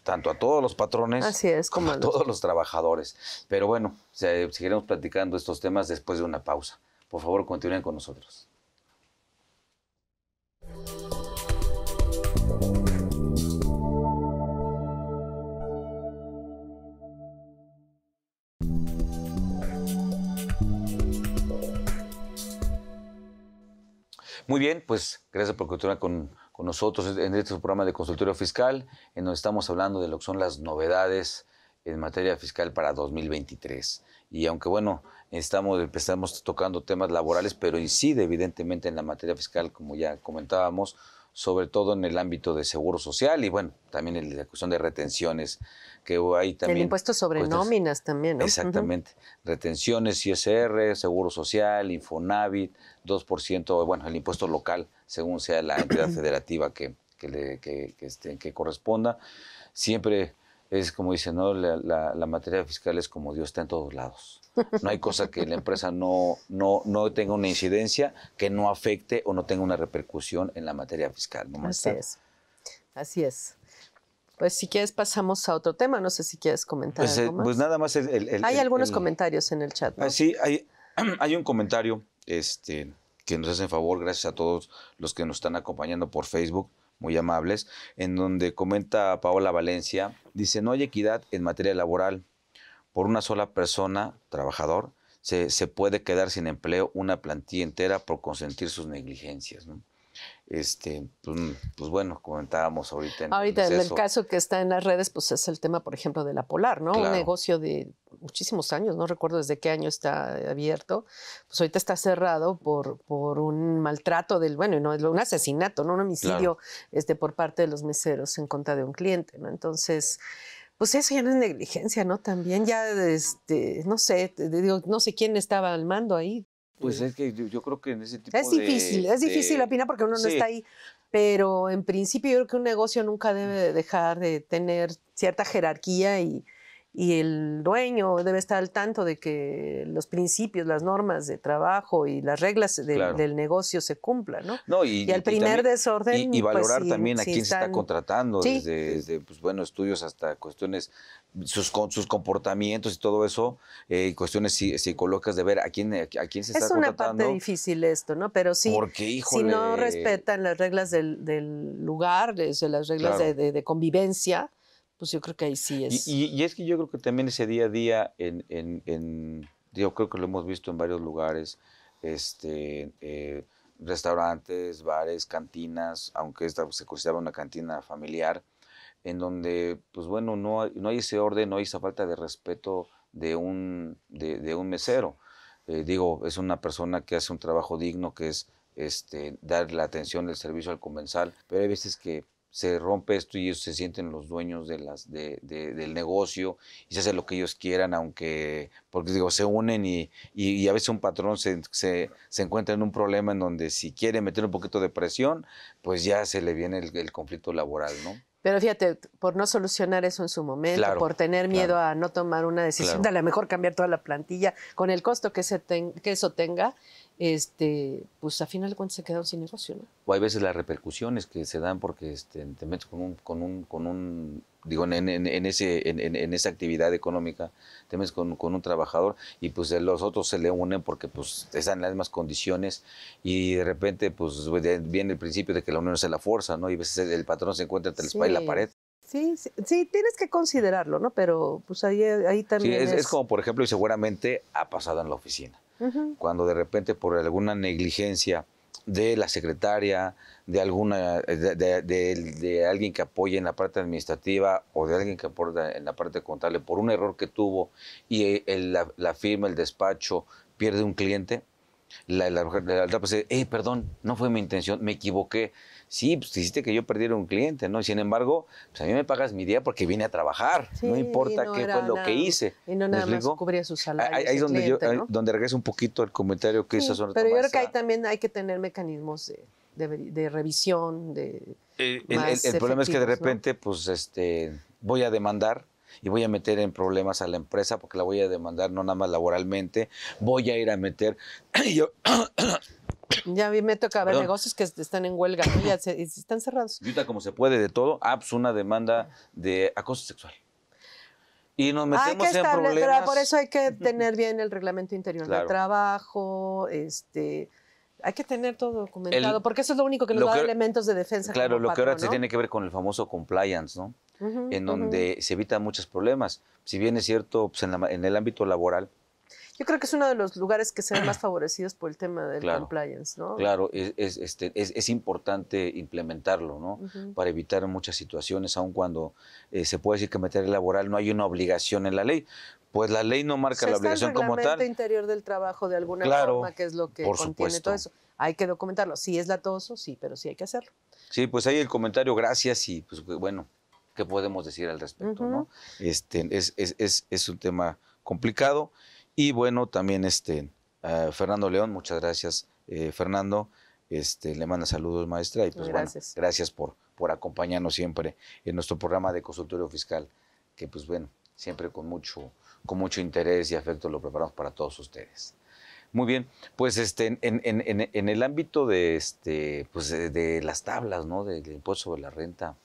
tanto a todos los patrones como, a todos los trabajadores. Pero bueno, seguiremos platicando estos temas después de una pausa. Por favor, continúen con nosotros. Muy bien, pues gracias por continuar con, nosotros en este programa de consultorio fiscal, en donde estamos hablando de lo que son las novedades en materia fiscal para 2023. Y aunque bueno, Estamos, empezamos tocando temas laborales, pero incide evidentemente en la materia fiscal, como ya comentábamos, sobre todo en el ámbito de seguro social y bueno, también en la cuestión de retenciones que hay también. El impuesto sobre nóminas también, ¿no? Exactamente. Retenciones, ISR, seguro social, Infonavit, 2%, bueno, el impuesto local, según sea la entidad federativa que, que, que, este, que, corresponda. Siempre es como dicen, ¿no? la materia fiscal es como Dios está en todos lados. No hay cosa que la empresa no, no, tenga una incidencia que no afecte o no tenga una repercusión en la materia fiscal. Así es. Así es. Pues si quieres pasamos a otro tema, no sé si quieres comentar pues, eh, pues nada más hay algunos comentarios en el chat. Ah, sí, hay, hay un comentario este, que nos hacen favor, gracias a todos los que nos están acompañando por Facebook, muy amables, en donde comenta Paola Valencia, dice, no hay equidad en materia laboral, por una sola persona, trabajador, se, puede quedar sin empleo una plantilla entera por consentir sus negligencias. Este, pues, pues, bueno, comentábamos ahorita. En, ahorita en el caso que está en las redes, pues es el tema, por ejemplo, de la Polar, ¿no? Un negocio de muchísimos años, no recuerdo desde qué año está abierto, pues ahorita está cerrado por, por un maltrato del, bueno, no, un asesinato, no un homicidio este, por parte de los meseros en contra de un cliente, ¿no? Entonces pues eso ya no es negligencia, ¿no? También ya, este, no sé, digo, no sé quién estaba al mando ahí. Pues es que yo, creo que en ese tipo es de... Es difícil, es difícil opinar porque uno no está ahí. Pero en principio yo creo que un negocio nunca debe dejar de tener cierta jerarquía y, y el dueño debe estar al tanto de que los principios, las normas de trabajo y las reglas del negocio se cumplan, ¿no? y, al primer desorden... Y, pues valorar también a quién se está contratando, desde, desde pues, bueno, estudios hasta cuestiones, sus, sus comportamientos y todo eso, eh, cuestiones psicológicas de ver a quién, a quién se está contratando. Es una parte difícil esto, ¿no? Pero sí, Porque, si no respetan las reglas del, lugar, las reglas de convivencia, pues yo creo que ahí sí es. Y, es que yo creo que también ese día a día, en, yo creo que lo hemos visto en varios lugares, este, eh, restaurantes, bares, cantinas, aunque esta se consideraba una cantina familiar, en donde, pues bueno, no, no hay ese orden, no hay esa falta de respeto de un, de, un mesero. Eh, digo, es una persona que hace un trabajo digno, que es este, dar la atención, el servicio al comensal, pero hay veces que se rompe esto y ellos se sienten los dueños de las, de, del negocio y se hace lo que ellos quieran, aunque, porque digo, se unen y, y, a veces un patrón se, encuentra en un problema en donde si quiere meter un poquito de presión, pues ya se le viene el, conflicto laboral, ¿no? Pero fíjate, por no solucionar eso en su momento, por tener miedo a no tomar una decisión, claro. a lo mejor cambiar toda la plantilla, con el costo que, se que eso tenga, este, pues a final de cuentas se quedaron sin negocio, O hay veces las repercusiones que se dan porque este, te metes con un, con un, digo, en, ese, en, esa actividad económica, te metes con, un trabajador y pues los otros se le unen porque pues están en las mismas condiciones y de repente pues viene el principio de que la unión es la fuerza, ¿no? Y a veces el patrón se encuentra entre el y la pared. Sí, sí, tienes que considerarlo, ¿no? Pero pues ahí, también. es, como, por ejemplo, y seguramente ha pasado en la oficina cuando de repente por alguna negligencia de la secretaria, de alguna, de, alguien que apoya en la parte administrativa o de alguien que apoya en la parte contable por un error que tuvo y la, firma, el despacho pierde un cliente, la, la, la dice, hey, perdón, no fue mi intención, me equivoqué sí, pues hiciste que yo perdiera un cliente, ¿no? Sin embargo, pues a mí me pagas mi día porque vine a trabajar, no importa qué fue lo que hice. Y no nada más cubría su salario. Ahí es donde, donde regreso un poquito el comentario que hizo Pero yo creo que ahí también hay que tener mecanismos de, revisión, de... Eh, el, problema es que de repente, pues, este, voy a demandar y voy a meter en problemas a la empresa porque la voy a demandar no nada más laboralmente, voy a ir a meter... yo, ya me toca ver negocios que están en huelga y están cerrados. Yuta como se puede de todo, apps ah, pues, una demanda de acoso sexual. Y nos metemos hay que en problemas. Por eso hay que tener bien el reglamento interior el trabajo, este, hay que tener todo documentado, porque eso es lo único que nos da elementos de defensa. Claro, lo que ahora se tiene que ver con el famoso compliance, ¿no? en donde se evitan muchos problemas. Si bien es cierto, pues, en, en el ámbito laboral, yo creo que es uno de los lugares que se ven más favorecidos por el tema del compliance, ¿no? Claro, es, este, es, importante implementarlo, ¿no? Para evitar muchas situaciones, aun cuando eh, se puede decir que en materia laboral no hay una obligación en la ley. Pues la ley no marca la obligación está el como interior del trabajo de alguna forma, que es lo que contiene todo eso. Hay que documentarlo. Si es latoso, sí, pero sí hay que hacerlo. Sí, pues ahí el comentario, gracias y pues, pues bueno, ¿qué podemos decir al respecto, no? Este, es un tema complicado. Y bueno, también este, Fernando León, muchas gracias, eh, Fernando. Este, le manda saludos, maestra, y pues gracias. bueno, gracias por, por acompañarnos siempre en nuestro programa de consultorio fiscal, que pues bueno, siempre con mucho, con mucho interés y afecto lo preparamos para todos ustedes. Muy bien, pues este, en, en, el ámbito de, este, pues las tablas, ¿no? Del impuesto sobre la renta,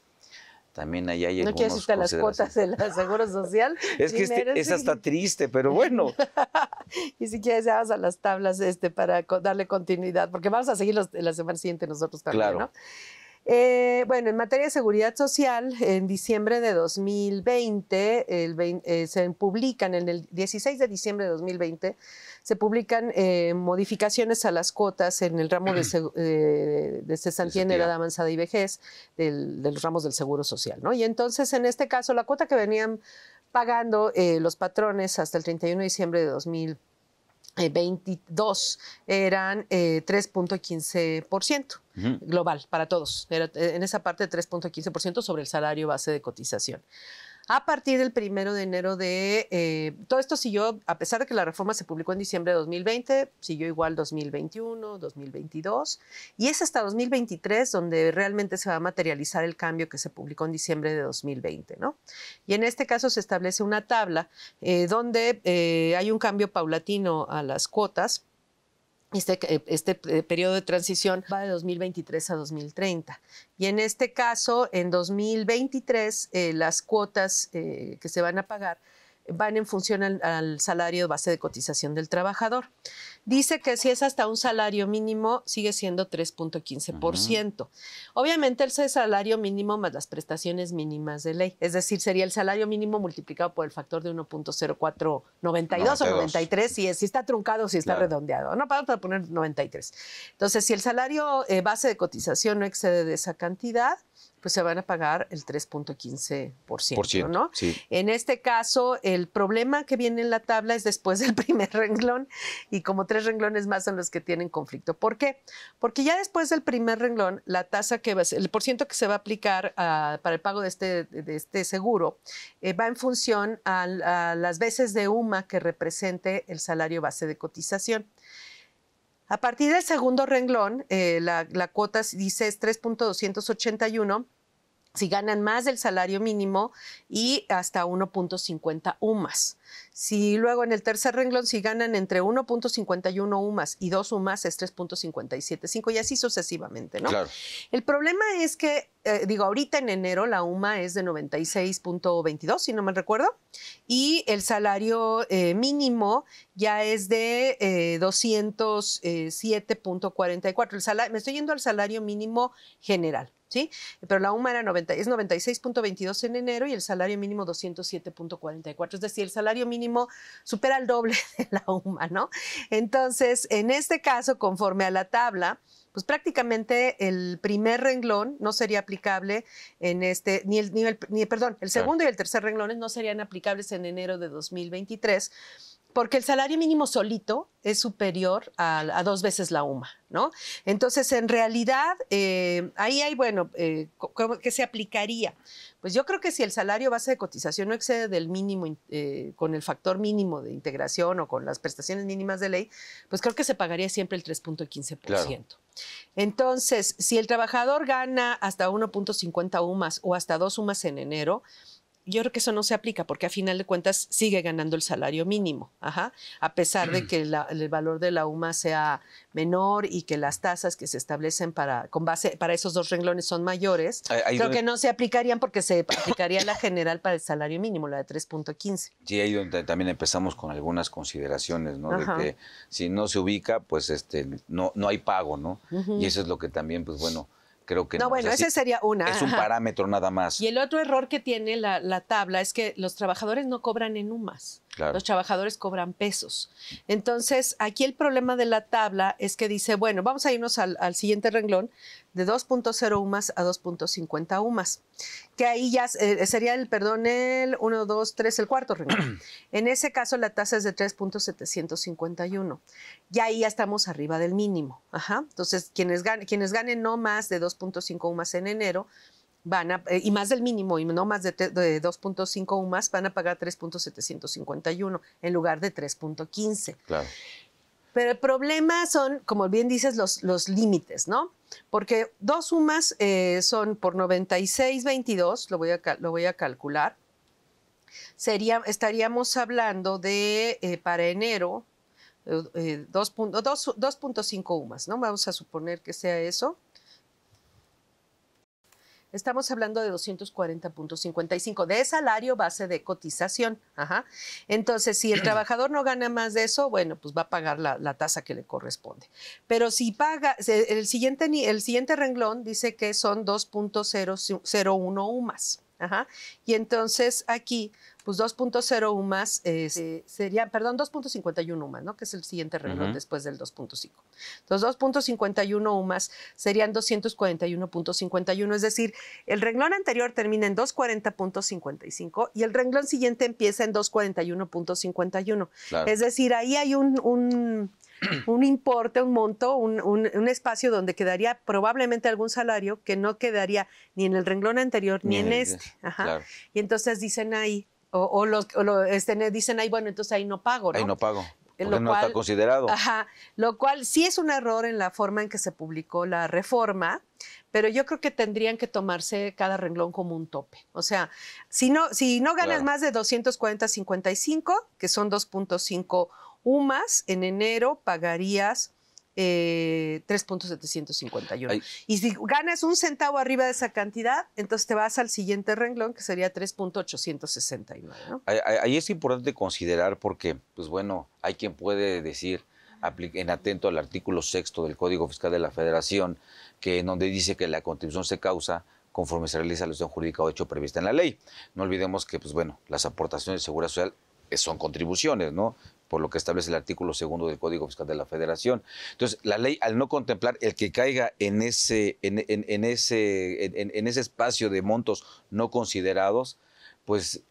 también allá hay ¿No quieres irte a las cuotas del Seguro Social? es que este es está triste, pero bueno. y si quieres ya vas a las tablas este, para darle continuidad, porque vamos a seguir los, la semana siguiente nosotros también, claro. Eh, bueno, en materia de seguridad social, en diciembre de 2020, el eh, se publican, en el 16 de diciembre de 2020, se publican eh, modificaciones a las cuotas en el ramo de, de cesantía en edad avanzada y vejez del, de los ramos del seguro social, ¿no? Y entonces, en este caso, la cuota que venían pagando los patrones hasta el 31 de diciembre de 2020, 22 eh, eran 3.15% eh, global para todos. Eh, en esa parte 3.15% sobre el salario base de cotización a partir del primero de enero de... Eh, todo esto siguió, a pesar de que la reforma se publicó en diciembre de 2020, siguió igual 2021, 2022, y es hasta 2023 donde realmente se va a materializar el cambio que se publicó en diciembre de 2020, ¿no? Y en este caso se establece una tabla eh, donde eh, hay un cambio paulatino a las cuotas este, eh, este, eh, periodo de transición va de 2023 a 2030. Y en este caso, en 2023, eh, las cuotas que se van a pagar van en función al, salario base de cotización del trabajador. Dice que si es hasta un salario mínimo, sigue siendo 3.15%. Obviamente, el salario mínimo más las prestaciones mínimas de ley, es decir, sería el salario mínimo multiplicado por el factor de 1.0492 o 93, si, es, si está truncado si está redondeado. No, para poner 93. Entonces, si el salario eh, base de cotización no excede de esa cantidad, pues se van a pagar el 3.15%, ¿no? En este caso, el problema que viene en la tabla es después del primer renglón y como tres renglones más son los que tienen conflicto. ¿Por qué? Porque ya después del primer renglón, la tasa que el porciento que se va a aplicar ah, para el pago de este, este seguro eh, va en función a, las veces de UMA que represente el salario base de cotización. A partir del segundo renglón, eh, la, la, cuota dice es 3.281 si ganan más del salario mínimo y hasta 1.50 UMAS. Si luego en el tercer renglón, si ganan entre 1.51 UMAS y 2 UMAS es 3.575 y así sucesivamente, ¿no? Claro. El problema es que, eh, digo, ahorita en enero la UMA es de 96.22, si no me recuerdo, y el salario eh, mínimo ya es de 207.44. Eh, me estoy yendo al salario mínimo general. Pero la UMA era es 96.22 en enero y el salario mínimo 207.44. Es decir, el salario mínimo supera el doble de la UMA, ¿no? Entonces, en este caso, conforme a la tabla, pues prácticamente el primer renglón no sería aplicable en este, ni el, ni, perdón, el segundo y el tercer renglones no serían aplicables en enero de 2023 porque el salario mínimo solito es superior a, dos veces la UMA, ¿no? Entonces, en realidad, eh, ahí hay, bueno, eh, ¿qué se aplicaría? Pues yo creo que si el salario base de cotización no excede del mínimo, eh, con el factor mínimo de integración o con las prestaciones mínimas de ley, pues creo que se pagaría siempre el 3.15%. Entonces, si el trabajador gana hasta 1.50 UMAS o hasta dos UMAS en enero, yo creo que eso no se aplica porque a final de cuentas sigue ganando el salario mínimo, ajá, a pesar de mm. que el valor de la UMA sea menor y que las tasas que se establecen para con base para esos dos renglones son mayores, creo que no se aplicarían porque se aplicaría la general para el salario mínimo, la de 3.15. Sí, ahí donde también empezamos con algunas consideraciones, ¿no? De que si no se ubica, pues este no no hay pago, ¿no? Y eso es lo que también pues bueno, Creo que no. bueno, ese sería una. Es un parámetro nada más. Y el otro error que tiene la, la tabla es que los trabajadores no cobran en UMAS. Los trabajadores cobran pesos. Entonces, aquí el problema de la tabla es que dice, bueno, vamos a irnos al, siguiente renglón de 2.0 UMAS a 2.50 UMAS, que ahí ya eh, sería el, perdón, el 1, 2, 3, el cuarto renglón. en ese caso, la tasa es de 3.751. Y ahí ya estamos arriba del mínimo. Entonces, quienes ganen, quienes ganen no más de 2.5 UMAS en enero, eh, y más del mínimo, y no más de, 2.5 UMAS, van a pagar 3.751 en lugar de 3.15. Claro. Pero el problema son, como bien dices, los, los límites, ¿no? Porque dos UMAS eh, son por 96.22, lo, voy a, lo voy a calcular, sería, estaríamos hablando de, eh, para enero, 2.5 UMAS, ¿no? Vamos a suponer que sea eso. Estamos hablando de 240.55 de salario base de cotización. Ajá. Entonces, si el trabajador no gana más de eso, bueno, pues va a pagar la, tasa que le corresponde. Pero si paga, el siguiente, el siguiente renglón dice que son 2.001 UMAS. Y entonces aquí, pues 2.0 más este, sería, perdón, 2.51 UMAS, ¿no? Que es el siguiente renglón después del 2.5. Entonces 2.51 UMAS serían 241.51, es decir, el renglón anterior termina en 240.55 y el renglón siguiente empieza en 241.51. Es decir, ahí hay un un importe, un monto, un, espacio donde quedaría probablemente algún salario que no quedaría ni en el renglón anterior ni, en este. Y entonces dicen ahí, o, este, dicen ahí, bueno, entonces ahí no pago. ¿no? Ahí no pago. Eh, lo no está considerado. Ajá, lo cual sí es un error en la forma en que se publicó la reforma, pero yo creo que tendrían que tomarse cada renglón como un tope. O sea, si no, si no ganas más de 240.55, que son 2.5 UMAS en enero pagarías 3.751. Eh, y si ganas un centavo arriba de esa cantidad, entonces te vas al siguiente renglón, que sería 3.869. Ahí, es importante considerar porque, pues bueno, hay quien puede decir en atento al artículo sexto del Código Fiscal de la Federación, que en donde dice que la contribución se causa conforme se realiza la acción jurídica o hecho prevista en la ley. No olvidemos que, pues bueno, las aportaciones de seguridad social eh, son contribuciones, ¿no? por lo que establece el artículo segundo del Código Fiscal de la Federación. Entonces, la ley, al no contemplar el que caiga en ese, en, ese, en, ese espacio de montos no considerados, pues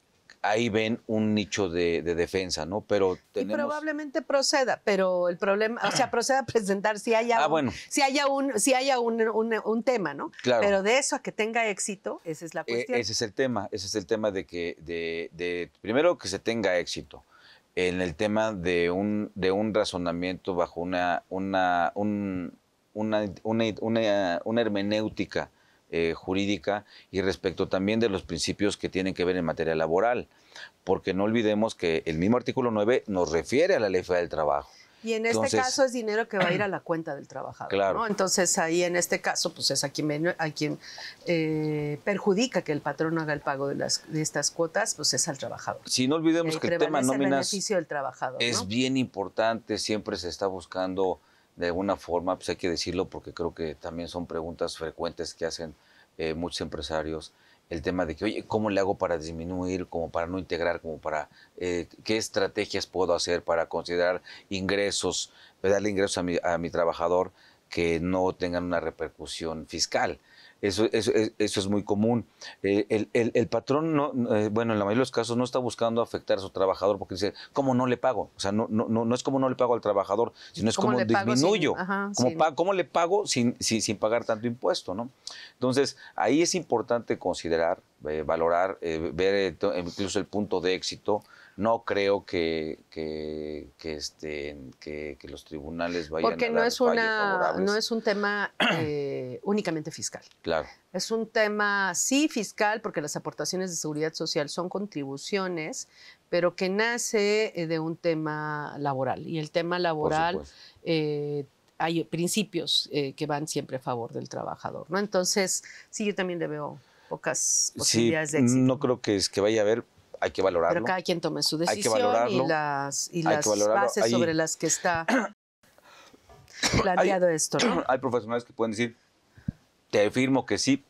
ahí ven un nicho de, defensa, ¿no? Pero y probablemente proceda, pero el problema, o sea, proceda a presentar si haya ah, un, si haya un, si haya un, tema, ¿no? Claro. Pero de eso a que tenga éxito, esa es la e, cuestión. ese es el tema, ese es el tema de que, de, de primero que se tenga éxito en el tema de un, de un razonamiento bajo una, una, una, una, hermenéutica eh, jurídica y respecto también de los principios que tienen que ver en materia laboral, porque no olvidemos que el mismo artículo 9 nos refiere a la ley federal del trabajo. Y en este caso es dinero que va a ir a la cuenta del trabajador. Claro. Entonces ahí en este caso pues es a quien, a eh, perjudica que el patrón haga el pago de, estas cuotas, pues es al trabajador. Si no olvidemos que el tema nóminas trabajador, es bien importante, siempre se está buscando de alguna forma, pues hay que decirlo porque creo que también son preguntas frecuentes que hacen eh, muchos empresarios el tema de que, oye, ¿cómo le hago para disminuir, como para no integrar, como para eh, qué estrategias puedo hacer para considerar ingresos, eh, darle ingresos a mi, a mi trabajador que no tengan una repercusión fiscal? E, eso, es muy común. Eh, el, patrón, eh, bueno, en la mayoría de los casos no está buscando afectar a su trabajador porque dice, ¿cómo no le pago? O sea, no, no, es como no le pago al trabajador, sino es como disminuyo. ¿Cómo le pago sin, sin, pagar tanto impuesto? ¿no? Entonces, ahí es importante considerar, eh, valorar, ver incluso el punto de éxito no creo este, que, que, los tribunales vayan a dar no es una no es un tema eh, únicamente fiscal. Claro. Es un tema sí fiscal porque las aportaciones de seguridad social son contribuciones, pero que nace eh, de un tema laboral y el tema laboral eh, hay principios que van siempre a favor del trabajador, ¿no? Entonces sí yo también le veo pocas posibilidades de éxito. No creo que es que vaya a haber hay que valorarlo. Pero cada quien tome su decisión y las, y las bases sobre las que está planteado esto. ¿no? Hay profesionales que pueden decir, te afirmo que sí,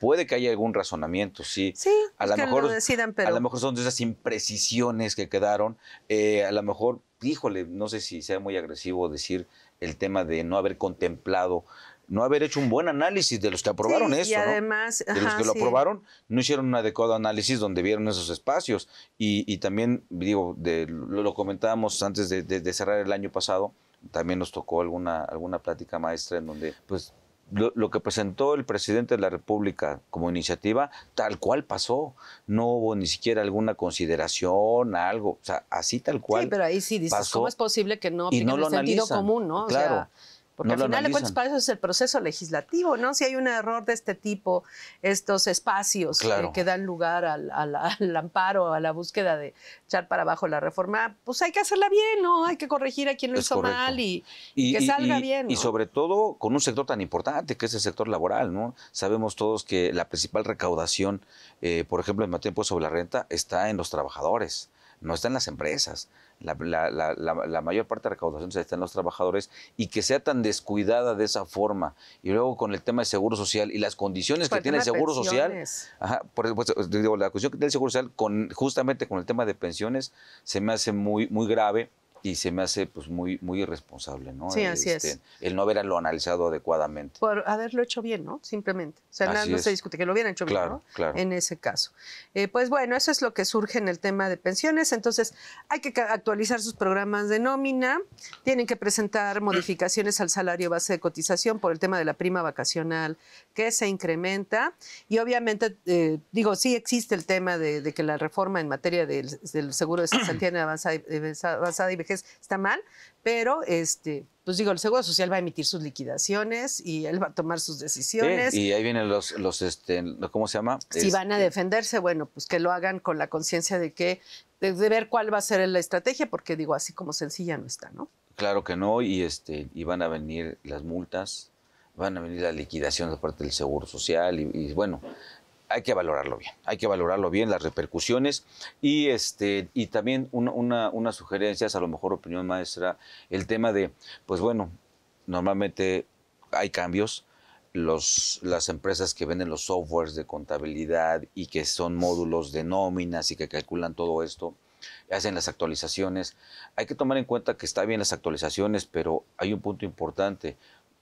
puede que haya algún razonamiento, sí. Sí, a lo mejor, pero... A lo mejor son de esas imprecisiones que quedaron. Eh, a lo mejor, híjole, no sé si sea muy agresivo decir el tema de no haber contemplado no haber hecho un buen análisis de los que aprobaron eso Y además, de los que lo aprobaron, no hicieron un adecuado análisis donde vieron esos espacios. Y, también, digo, de, lo, comentábamos antes de, cerrar el año pasado, también nos tocó alguna, alguna plática maestra en donde, pues, lo, que presentó el presidente de la República como iniciativa, tal cual pasó. No hubo ni siquiera alguna consideración, algo. O sea, así tal cual. Sí, pero ahí sí dices, ¿cómo es posible que no apliquen no sentido común, no? Claro. Porque al final de cuentas para es el proceso legislativo, ¿no? Si hay un error de este tipo, estos espacios eh, que dan lugar al, amparo, a la búsqueda de echar para abajo la reforma, pues hay que hacerla bien, ¿no? Hay que corregir a quien lo hizo mal y, que salga bien. Y sobre todo con un sector tan importante que es el sector laboral, ¿no? Sabemos todos que la principal recaudación, eh, por ejemplo, en materia de sobre la renta, está en los trabajadores no está en las empresas. La, la, la, mayor parte de recaudación está en los trabajadores y que sea tan descuidada de esa forma. Y luego con el tema del seguro social y las condiciones que tiene el seguro social. Ajá, por digo, la cuestión que tiene el seguro social, con, justamente con el tema de pensiones, se me hace muy, muy grave y se me hace pues muy, muy irresponsable, ¿no? Sí, así este, es. El no haberlo analizado adecuadamente. Por haberlo hecho bien, ¿no? Simplemente. O sea, no se discute que lo hubieran hecho bien, ¿no? En ese caso. Eh, pues bueno, eso es lo que surge en el tema de pensiones. Entonces, hay que actualizar sus programas de nómina, tienen que presentar modificaciones al salario base de cotización por el tema de la prima vacacional que se incrementa. Y obviamente, eh, digo, sí existe el tema de, que la reforma en materia del, seguro de tiene avanzada y, avanzada está mal, pero este, pues digo, el Seguro Social va a emitir sus liquidaciones y él va a tomar sus decisiones. y ahí vienen los, los este, ¿cómo se llama? Si van a este, defenderse, bueno, pues que lo hagan con la conciencia de que, de, ver cuál va a ser la estrategia, porque digo, así como sencilla no está, ¿no? Claro que no, y este, y van a venir las multas, van a venir las liquidaciones de parte del Seguro Social, y bueno, hay que valorarlo bien, hay que valorarlo bien, las repercusiones y, este, y también una, una, unas sugerencias, a lo mejor opinión maestra, el tema de, pues bueno, normalmente hay cambios, los, las empresas que venden los softwares de contabilidad y que son módulos de nóminas y que calculan todo esto, hacen las actualizaciones. Hay que tomar en cuenta que está bien las actualizaciones, pero hay un punto importante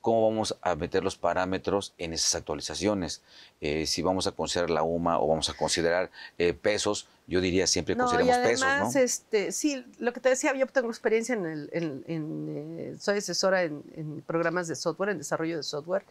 cómo vamos a meter los parámetros en esas actualizaciones. Eh, si vamos a considerar la UMA o vamos a considerar eh, pesos, yo diría siempre consideremos pesos. ¿no? Este, sí, lo que te decía, yo tengo experiencia en, el, eh, soy asesora en, programas de software, en desarrollo de software.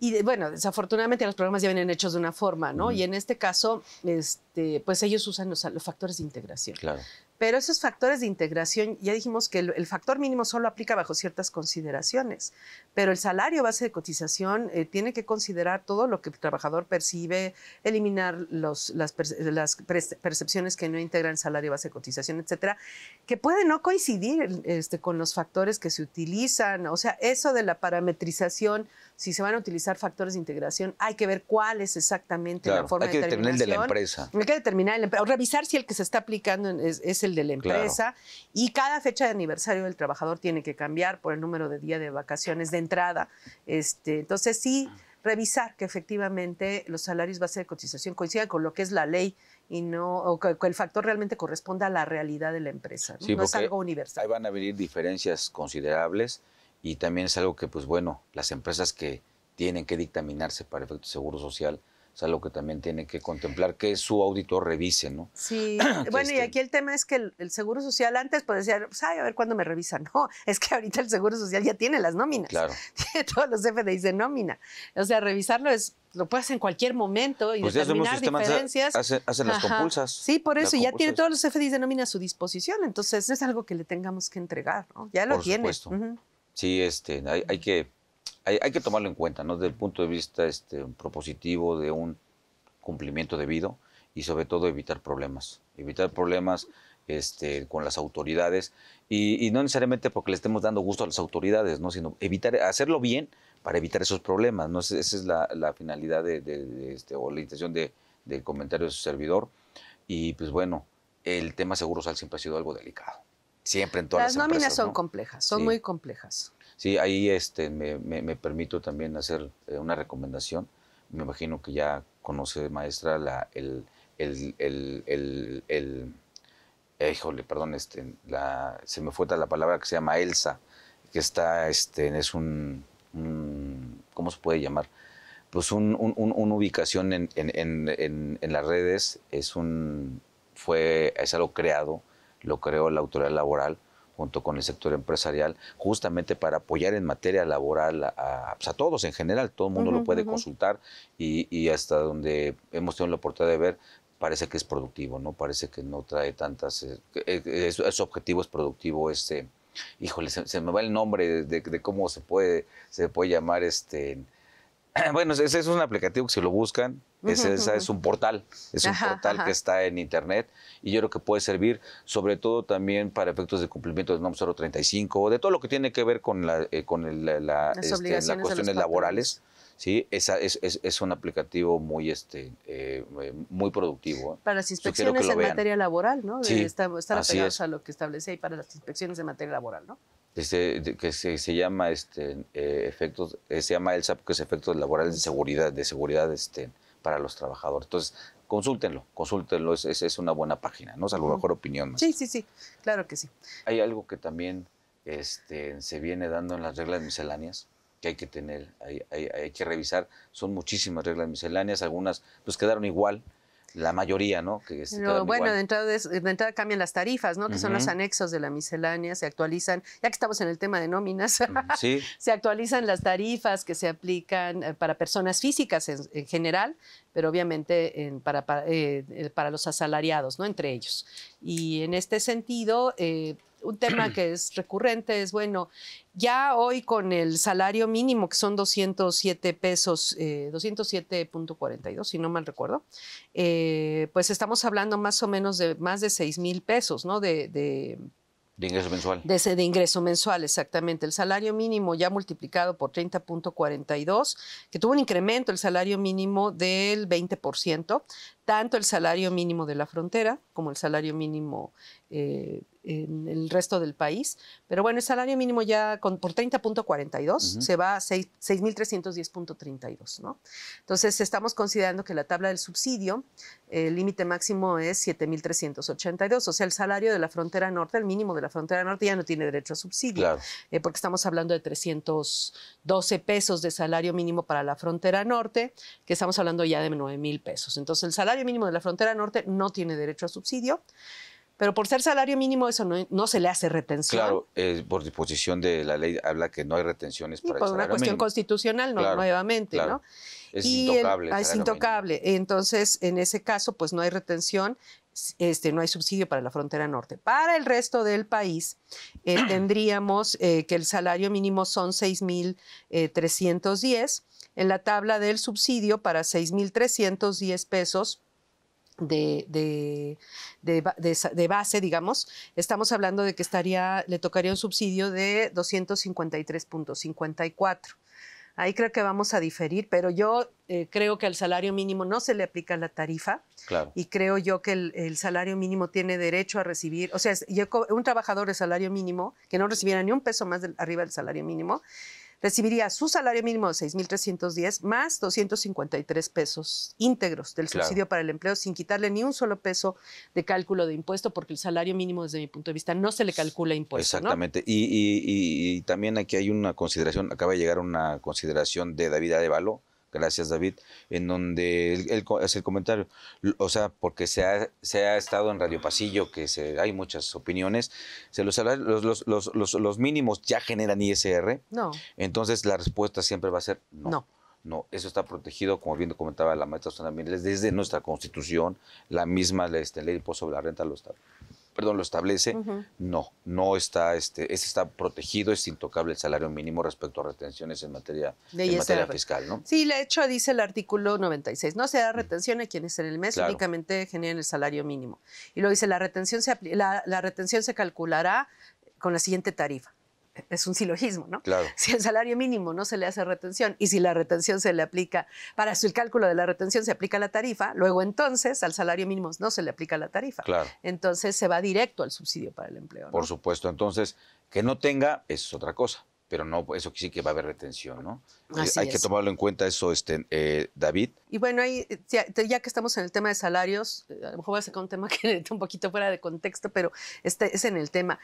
Y bueno, desafortunadamente los programas ya vienen hechos de una forma, ¿no? Y en este caso, este, pues ellos usan los factores de integración. Claro. Pero esos factores de integración, ya dijimos que el, factor mínimo solo aplica bajo ciertas consideraciones, pero el salario base de cotización eh, tiene que considerar todo lo que el trabajador percibe, eliminar las, percepciones que no integran salario base de cotización, etcétera, que puede no coincidir este, con los factores que se utilizan. O sea, eso de la parametrización si se van a utilizar factores de integración, hay que ver cuál es exactamente la forma de hay que determinar el de la empresa. Hay que determinar el o revisar si el que se está aplicando es, el de la empresa. Y cada fecha de aniversario del trabajador tiene que cambiar por el número de días de vacaciones de entrada. Este, entonces, sí, ah. revisar que efectivamente los salarios base de cotización coincidan con lo que es la ley y no o que, el factor realmente corresponda a la realidad de la empresa. no es algo universal. Ahí van a venir diferencias considerables y también es algo que, pues bueno, las empresas que tienen que dictaminarse para de seguro social, es algo que también tienen que contemplar que su auditor revise, ¿no? Sí, bueno, y este aquí el tema es que el, Seguro Social antes puede decir, pues, ay, a ver cuándo me revisan. No, es que ahorita el Seguro Social ya tiene las nóminas. Claro. Tiene todos los FDIs de nómina. O sea, revisarlo es lo puedes en cualquier momento y pues determinar diferencias. Hacen, las compulsas. Sí, por eso, ya tiene todos los FDIs de nómina a su disposición, entonces es algo que le tengamos que entregar, ¿no? Ya lo por tiene. Supuesto sí, este, hay, que, hay, que tomarlo en cuenta, ¿no? Desde el punto de vista este, propositivo de un cumplimiento debido y sobre todo evitar problemas. Evitar problemas este, con las autoridades y, no necesariamente porque le estemos dando gusto a las autoridades, ¿no? sino evitar, hacerlo bien para evitar esos problemas. ¿no? Esa es la, finalidad de, este, o la intención de, del comentario de su servidor. Y pues bueno, el tema seguro sal siempre ha sido algo delicado. Siempre en todas las, nóminas son complejas, son muy complejas. Sí, ahí este, me, permito también hacer eh, una recomendación. Me imagino que ya conoce, maestra, la, el, el, híjole, perdón, este, la, se me fue la palabra que se llama Elsa, que está, este, es un, ¿cómo se puede llamar? Pues un, una ubicación en, en, en, en, las redes, es un, fue, es algo creado lo creó la autoridad laboral junto con el sector empresarial, justamente para apoyar en materia laboral a, pues, todos en general, todo el mundo lo puede consultar y, hasta donde hemos tenido la oportunidad de ver, parece que es productivo, ¿no? Parece que no trae tantas... Eh, eh objetivo, es productivo, este... Híjole, se, me va el nombre de, de, cómo se puede, se puede llamar este... Bueno, ese es un aplicativo que si lo buscan, es un portal, es un portal que está en internet y yo creo que puede servir sobre todo también para efectos de cumplimiento del NOM 035, de todo lo que tiene que ver con, eh, las este, cuestiones laborales. ¿sí? Esa, es, un aplicativo muy, este, eh, eh, muy productivo. Para las inspecciones en materia laboral, ¿no? Sí, estar, apegados a lo que establece ahí para las inspecciones en materia laboral, ¿no? Este, que se, llama este eh, efectos se llama el que es efectos laborales de seguridad de seguridad este para los trabajadores entonces consúltenlo consúltenlo es, es, una buena página no salvo a mejor opinión sí sí sí claro que sí hay algo que también este, se viene dando en las reglas misceláneas que hay que tener, hay, hay, hay que revisar. Son muchísimas reglas misceláneas, algunas pues quedaron igual, la mayoría, ¿no? Que bueno, de entrada, de, cambian las tarifas, ¿no? Que son los anexos de la miscelánea, se actualizan, ya que estamos en el tema de nóminas, ¿Sí? se actualizan las tarifas que se aplican eh, para personas físicas en, general, pero obviamente para, eh, eh, para, los asalariados, ¿no? Entre ellos. Y en este sentido, un tema que es recurrente es, bueno, ya hoy con el salario mínimo, que son 207 pesos, 207.42, eh, si no mal recuerdo, eh, pues estamos hablando más o menos de más de 6 mil pesos, ¿no? de, ingreso mensual. de ingreso mensual, exactamente. El salario mínimo ya multiplicado por 30.42, que tuvo un incremento el salario mínimo del 20%, tanto el salario mínimo de la frontera como el salario mínimo eh, en el resto del país. Pero bueno, el salario mínimo ya con, por 30.42 se va a 6.310.32, ¿no? Entonces estamos considerando que la tabla del subsidio, el límite máximo es 7.382, o sea, el salario de la frontera norte, el mínimo de la frontera norte ya no tiene derecho a subsidio, eh, porque estamos hablando de 312 pesos de salario mínimo para la frontera norte, que estamos hablando ya de 9.000 pesos. Entonces el salario mínimo de la frontera norte no tiene derecho a subsidio, pero por ser salario mínimo eso no, se le hace retención. Claro, por disposición de la ley habla que no hay retenciones para por una cuestión constitucional, no, nuevamente, Es intocable. Ah, es intocable. Entonces, en ese caso, pues no hay retención, este, no hay subsidio para la frontera norte. Para el resto del país, eh, tendríamos eh, que el salario mínimo son 6.310. Eh, en la tabla del subsidio para 6.310 pesos de, de, base, digamos, estamos hablando de que estaría, le tocaría un subsidio de 253.54. Ahí creo que vamos a diferir, pero yo eh, creo que al salario mínimo no se le aplica la tarifa. Y creo yo que el, el, salario mínimo tiene derecho a recibir, o sea, un trabajador de salario mínimo que no recibiera ni un peso más arriba del salario mínimo, recibiría su salario mínimo de 6.310 más 253 pesos íntegros del subsidio para el empleo sin quitarle ni un solo peso de cálculo de impuesto, porque el salario mínimo desde mi punto de vista no se le calcula impuesto. Exactamente. Y, y, también aquí hay una consideración, acaba de llegar una consideración de David Adevalo Gracias, David. En donde él, el comentario. O sea, porque se ha, estado en Radio Pasillo, que se, hay muchas opiniones. Se los, los, los, mínimos ya generan ISR. No. Entonces, la respuesta siempre va a ser no. No. eso está protegido, como bien comentaba la maestra Susana Mireles, desde nuestra constitución, la misma este, ley sobre la renta lo está perdón, lo establece, no, no está, este, está protegido, es intocable el salario mínimo respecto a retenciones en materia, en materia fiscal, ¿no? Sí, de hecho dice el artículo 96, no se da retención a quienes en el mes únicamente generen el salario mínimo. Y lo dice, la retención se, la retención se calculará con la siguiente tarifa es un silogismo, ¿no? Claro. Si el salario mínimo no se le hace retención y si la retención se le aplica, para el cálculo de la retención se aplica la tarifa, luego entonces al salario mínimo no se le aplica la tarifa. Claro. Entonces se va directo al subsidio para el empleo. Por supuesto, entonces que no tenga es otra cosa pero no, eso sí que va a haber retención, ¿no? Eh, hay que tomarlo en cuenta eso, este, eh, David. Y bueno, ahí, eh, ya, que estamos en el tema de salarios, a lo mejor voy a sacar un tema que está un poquito fuera de contexto, pero este es en el tema.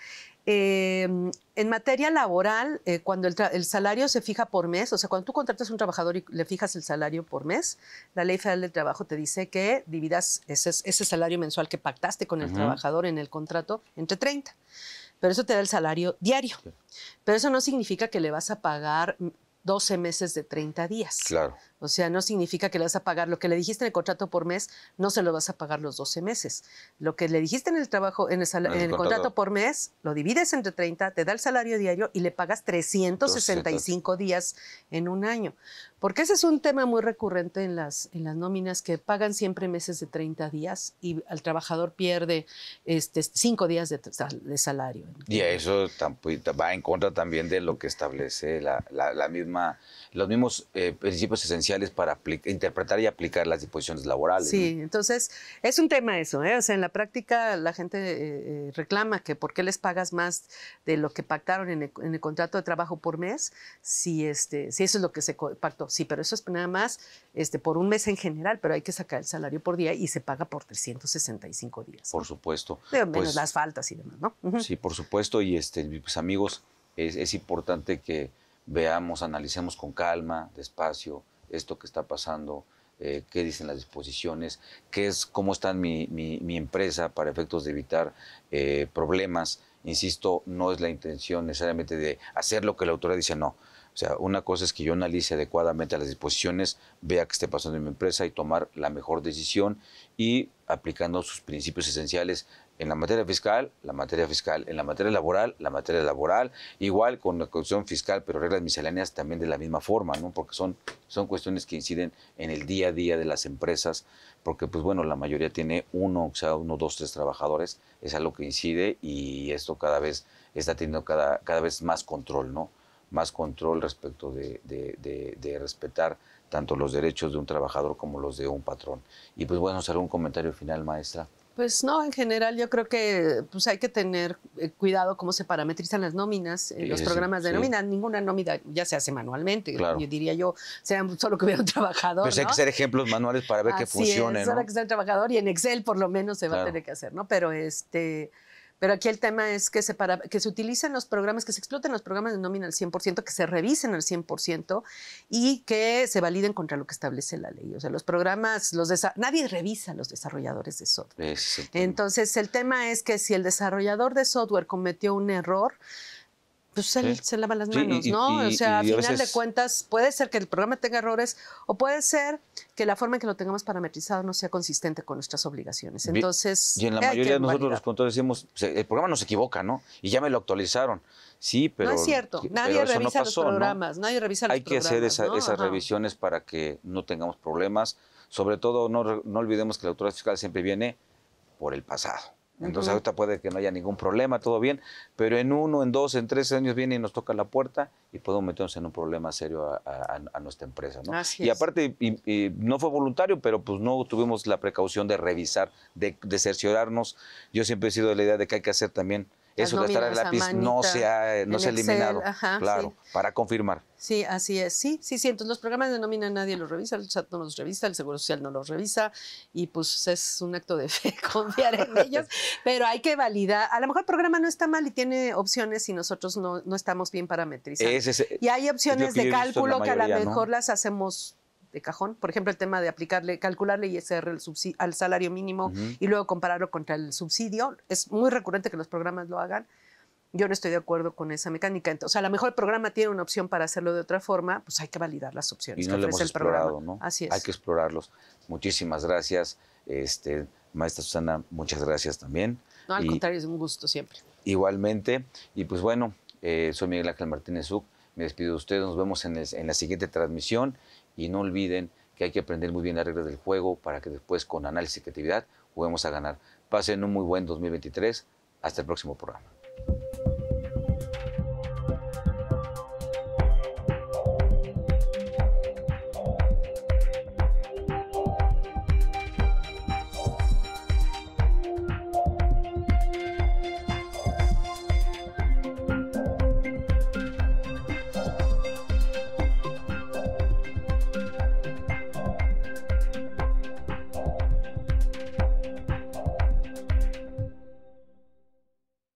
Em, en materia laboral, cuando el, salario se fija por mes, o sea, cuando tú contratas a un trabajador y le fijas el salario por mes, la Ley Federal del Trabajo te dice que dividas ese, ese salario mensual que pactaste con el trabajador en el contrato entre 30 pero eso te da el salario diario. Pero eso no significa que le vas a pagar 12 meses de 30 días. Claro. O sea, no significa que le vas a pagar lo que le dijiste en el contrato por mes, no se lo vas a pagar los 12 meses. Lo que le dijiste en el trabajo en el, contrato. por mes, lo divides entre 30, te da el salario diario y le pagas 365 días en un año. Porque ese es un tema muy recurrente en las, en las nóminas que pagan siempre meses de 30 días y al trabajador pierde este, 5 días de, salario. Y eso va en contra también de lo que establece la misma los mismos eh, principios esenciales para interpretar y aplicar las disposiciones laborales. Sí, entonces es un tema eso, ¿eh? o sea, en la práctica la gente eh, eh, reclama que por qué les pagas más de lo que pactaron en el, contrato de trabajo por mes, si, este, si eso es lo que se pactó. Sí, pero eso es nada más este, por un mes en general, pero hay que sacar el salario por día y se paga por 365 días. Por supuesto. menos pues las faltas y demás, ¿no? Sí, por supuesto, y este, pues amigos, es, es importante que veamos, analicemos con calma, despacio, esto que está pasando, eh, qué dicen las disposiciones, qué es, cómo está mi, empresa para efectos de evitar eh, problemas. Insisto, no es la intención necesariamente de hacer lo que la autoridad dice, no. O sea, una cosa es que yo analice adecuadamente las disposiciones, vea qué está pasando en mi empresa y tomar la mejor decisión y aplicando sus principios esenciales en la materia fiscal, la materia fiscal, en la materia laboral, la materia laboral, igual con la cuestión fiscal, pero reglas misceláneas también de la misma forma, ¿no? Porque son, son cuestiones que inciden en el día a día de las empresas, porque pues bueno, la mayoría tiene uno, o sea, uno, dos, tres trabajadores, es algo que incide y esto cada vez está teniendo cada, cada vez más control, ¿no? Más control respecto de, de, de respetar tanto los derechos de un trabajador como los de un patrón. Y pues bueno, un comentario final, maestra? Pues no, en general yo creo que pues hay que tener eh, cuidado cómo se parametrizan las nóminas, los programas de nómina. Ninguna nómina ya se hace manualmente, yo diría yo, sea solo que hubiera un trabajador. Pero pues, hay que hacer ejemplos manuales para ver que funcione. Es, ¿no? que sea el trabajador y en Excel por lo menos se va a tener que hacer, ¿no? Pero este pero aquí el tema es que se, para, que se utilicen los programas, que se exploten los programas de nómina al 100%, que se revisen al 100% y que se validen contra lo que establece la ley. O sea, los programas, los nadie revisa a los desarrolladores de software. Entonces, el tema es que si el desarrollador de software cometió un error, pues se, se lava las manos, ¿no? o sea, a final de cuentas, puede ser que el programa tenga errores o puede ser que la forma en que lo tengamos parametrizado no sea consistente con nuestras obligaciones. Entonces, y en la mayoría de nosotros los contadores decimos, el programa nos equivoca, ¿no? Y ya me lo actualizaron. Sí, pero... No es cierto, nadie revisa los programas, nadie revisa los Hay programas. Hay que hacer esas revisiones para que no tengamos problemas. Sobre todo, no, no olvidemos que la autoridad fiscal siempre viene por el pasado. Entonces ahorita puede que no haya ningún problema, todo bien, pero en uno, en dos, en tres años viene y nos toca la puerta y podemos meternos en un problema serio a, nuestra empresa. y aparte, no fue voluntario, pero pues no tuvimos la precaución de revisar, de, de cerciorarnos. Yo siempre he sido de la idea de que hay que hacer también eso el lápiz no se ha, eliminado. claro, para confirmar. Sí, así es. Sí, sí, sí. Entonces los programas de nómina nadie los revisa, el chat no los revisa, el Seguro Social no los revisa y pues es un acto de fe confiar en ellos, pero hay que validar. A lo mejor el programa no está mal y tiene opciones y nosotros no, no estamos bien parametrizados. Eh, y hay opciones de cálculo que a lo mejor las hacemos de cajón. Por ejemplo, el tema de aplicarle, calcularle ISR el al salario mínimo y luego compararlo contra el subsidio. Es muy recurrente que los programas lo hagan. Yo no estoy de acuerdo con esa mecánica. Entonces, a lo mejor el programa tiene una opción para hacerlo de otra forma, pues hay que validar las opciones no que ofrece el programa. ¿no? Así es. Hay que explorarlos. Muchísimas gracias, este, maestra Susana, muchas gracias también. No, al contrario, es un gusto siempre. Igualmente, y pues bueno, eh, soy Miguel Ángel Martínez Uc, me despido de ustedes, nos vemos en, en la siguiente transmisión y no olviden que hay que aprender muy bien las reglas del juego para que después con análisis y creatividad juguemos a ganar. Pasen un muy buen 2023. Hasta el próximo programa.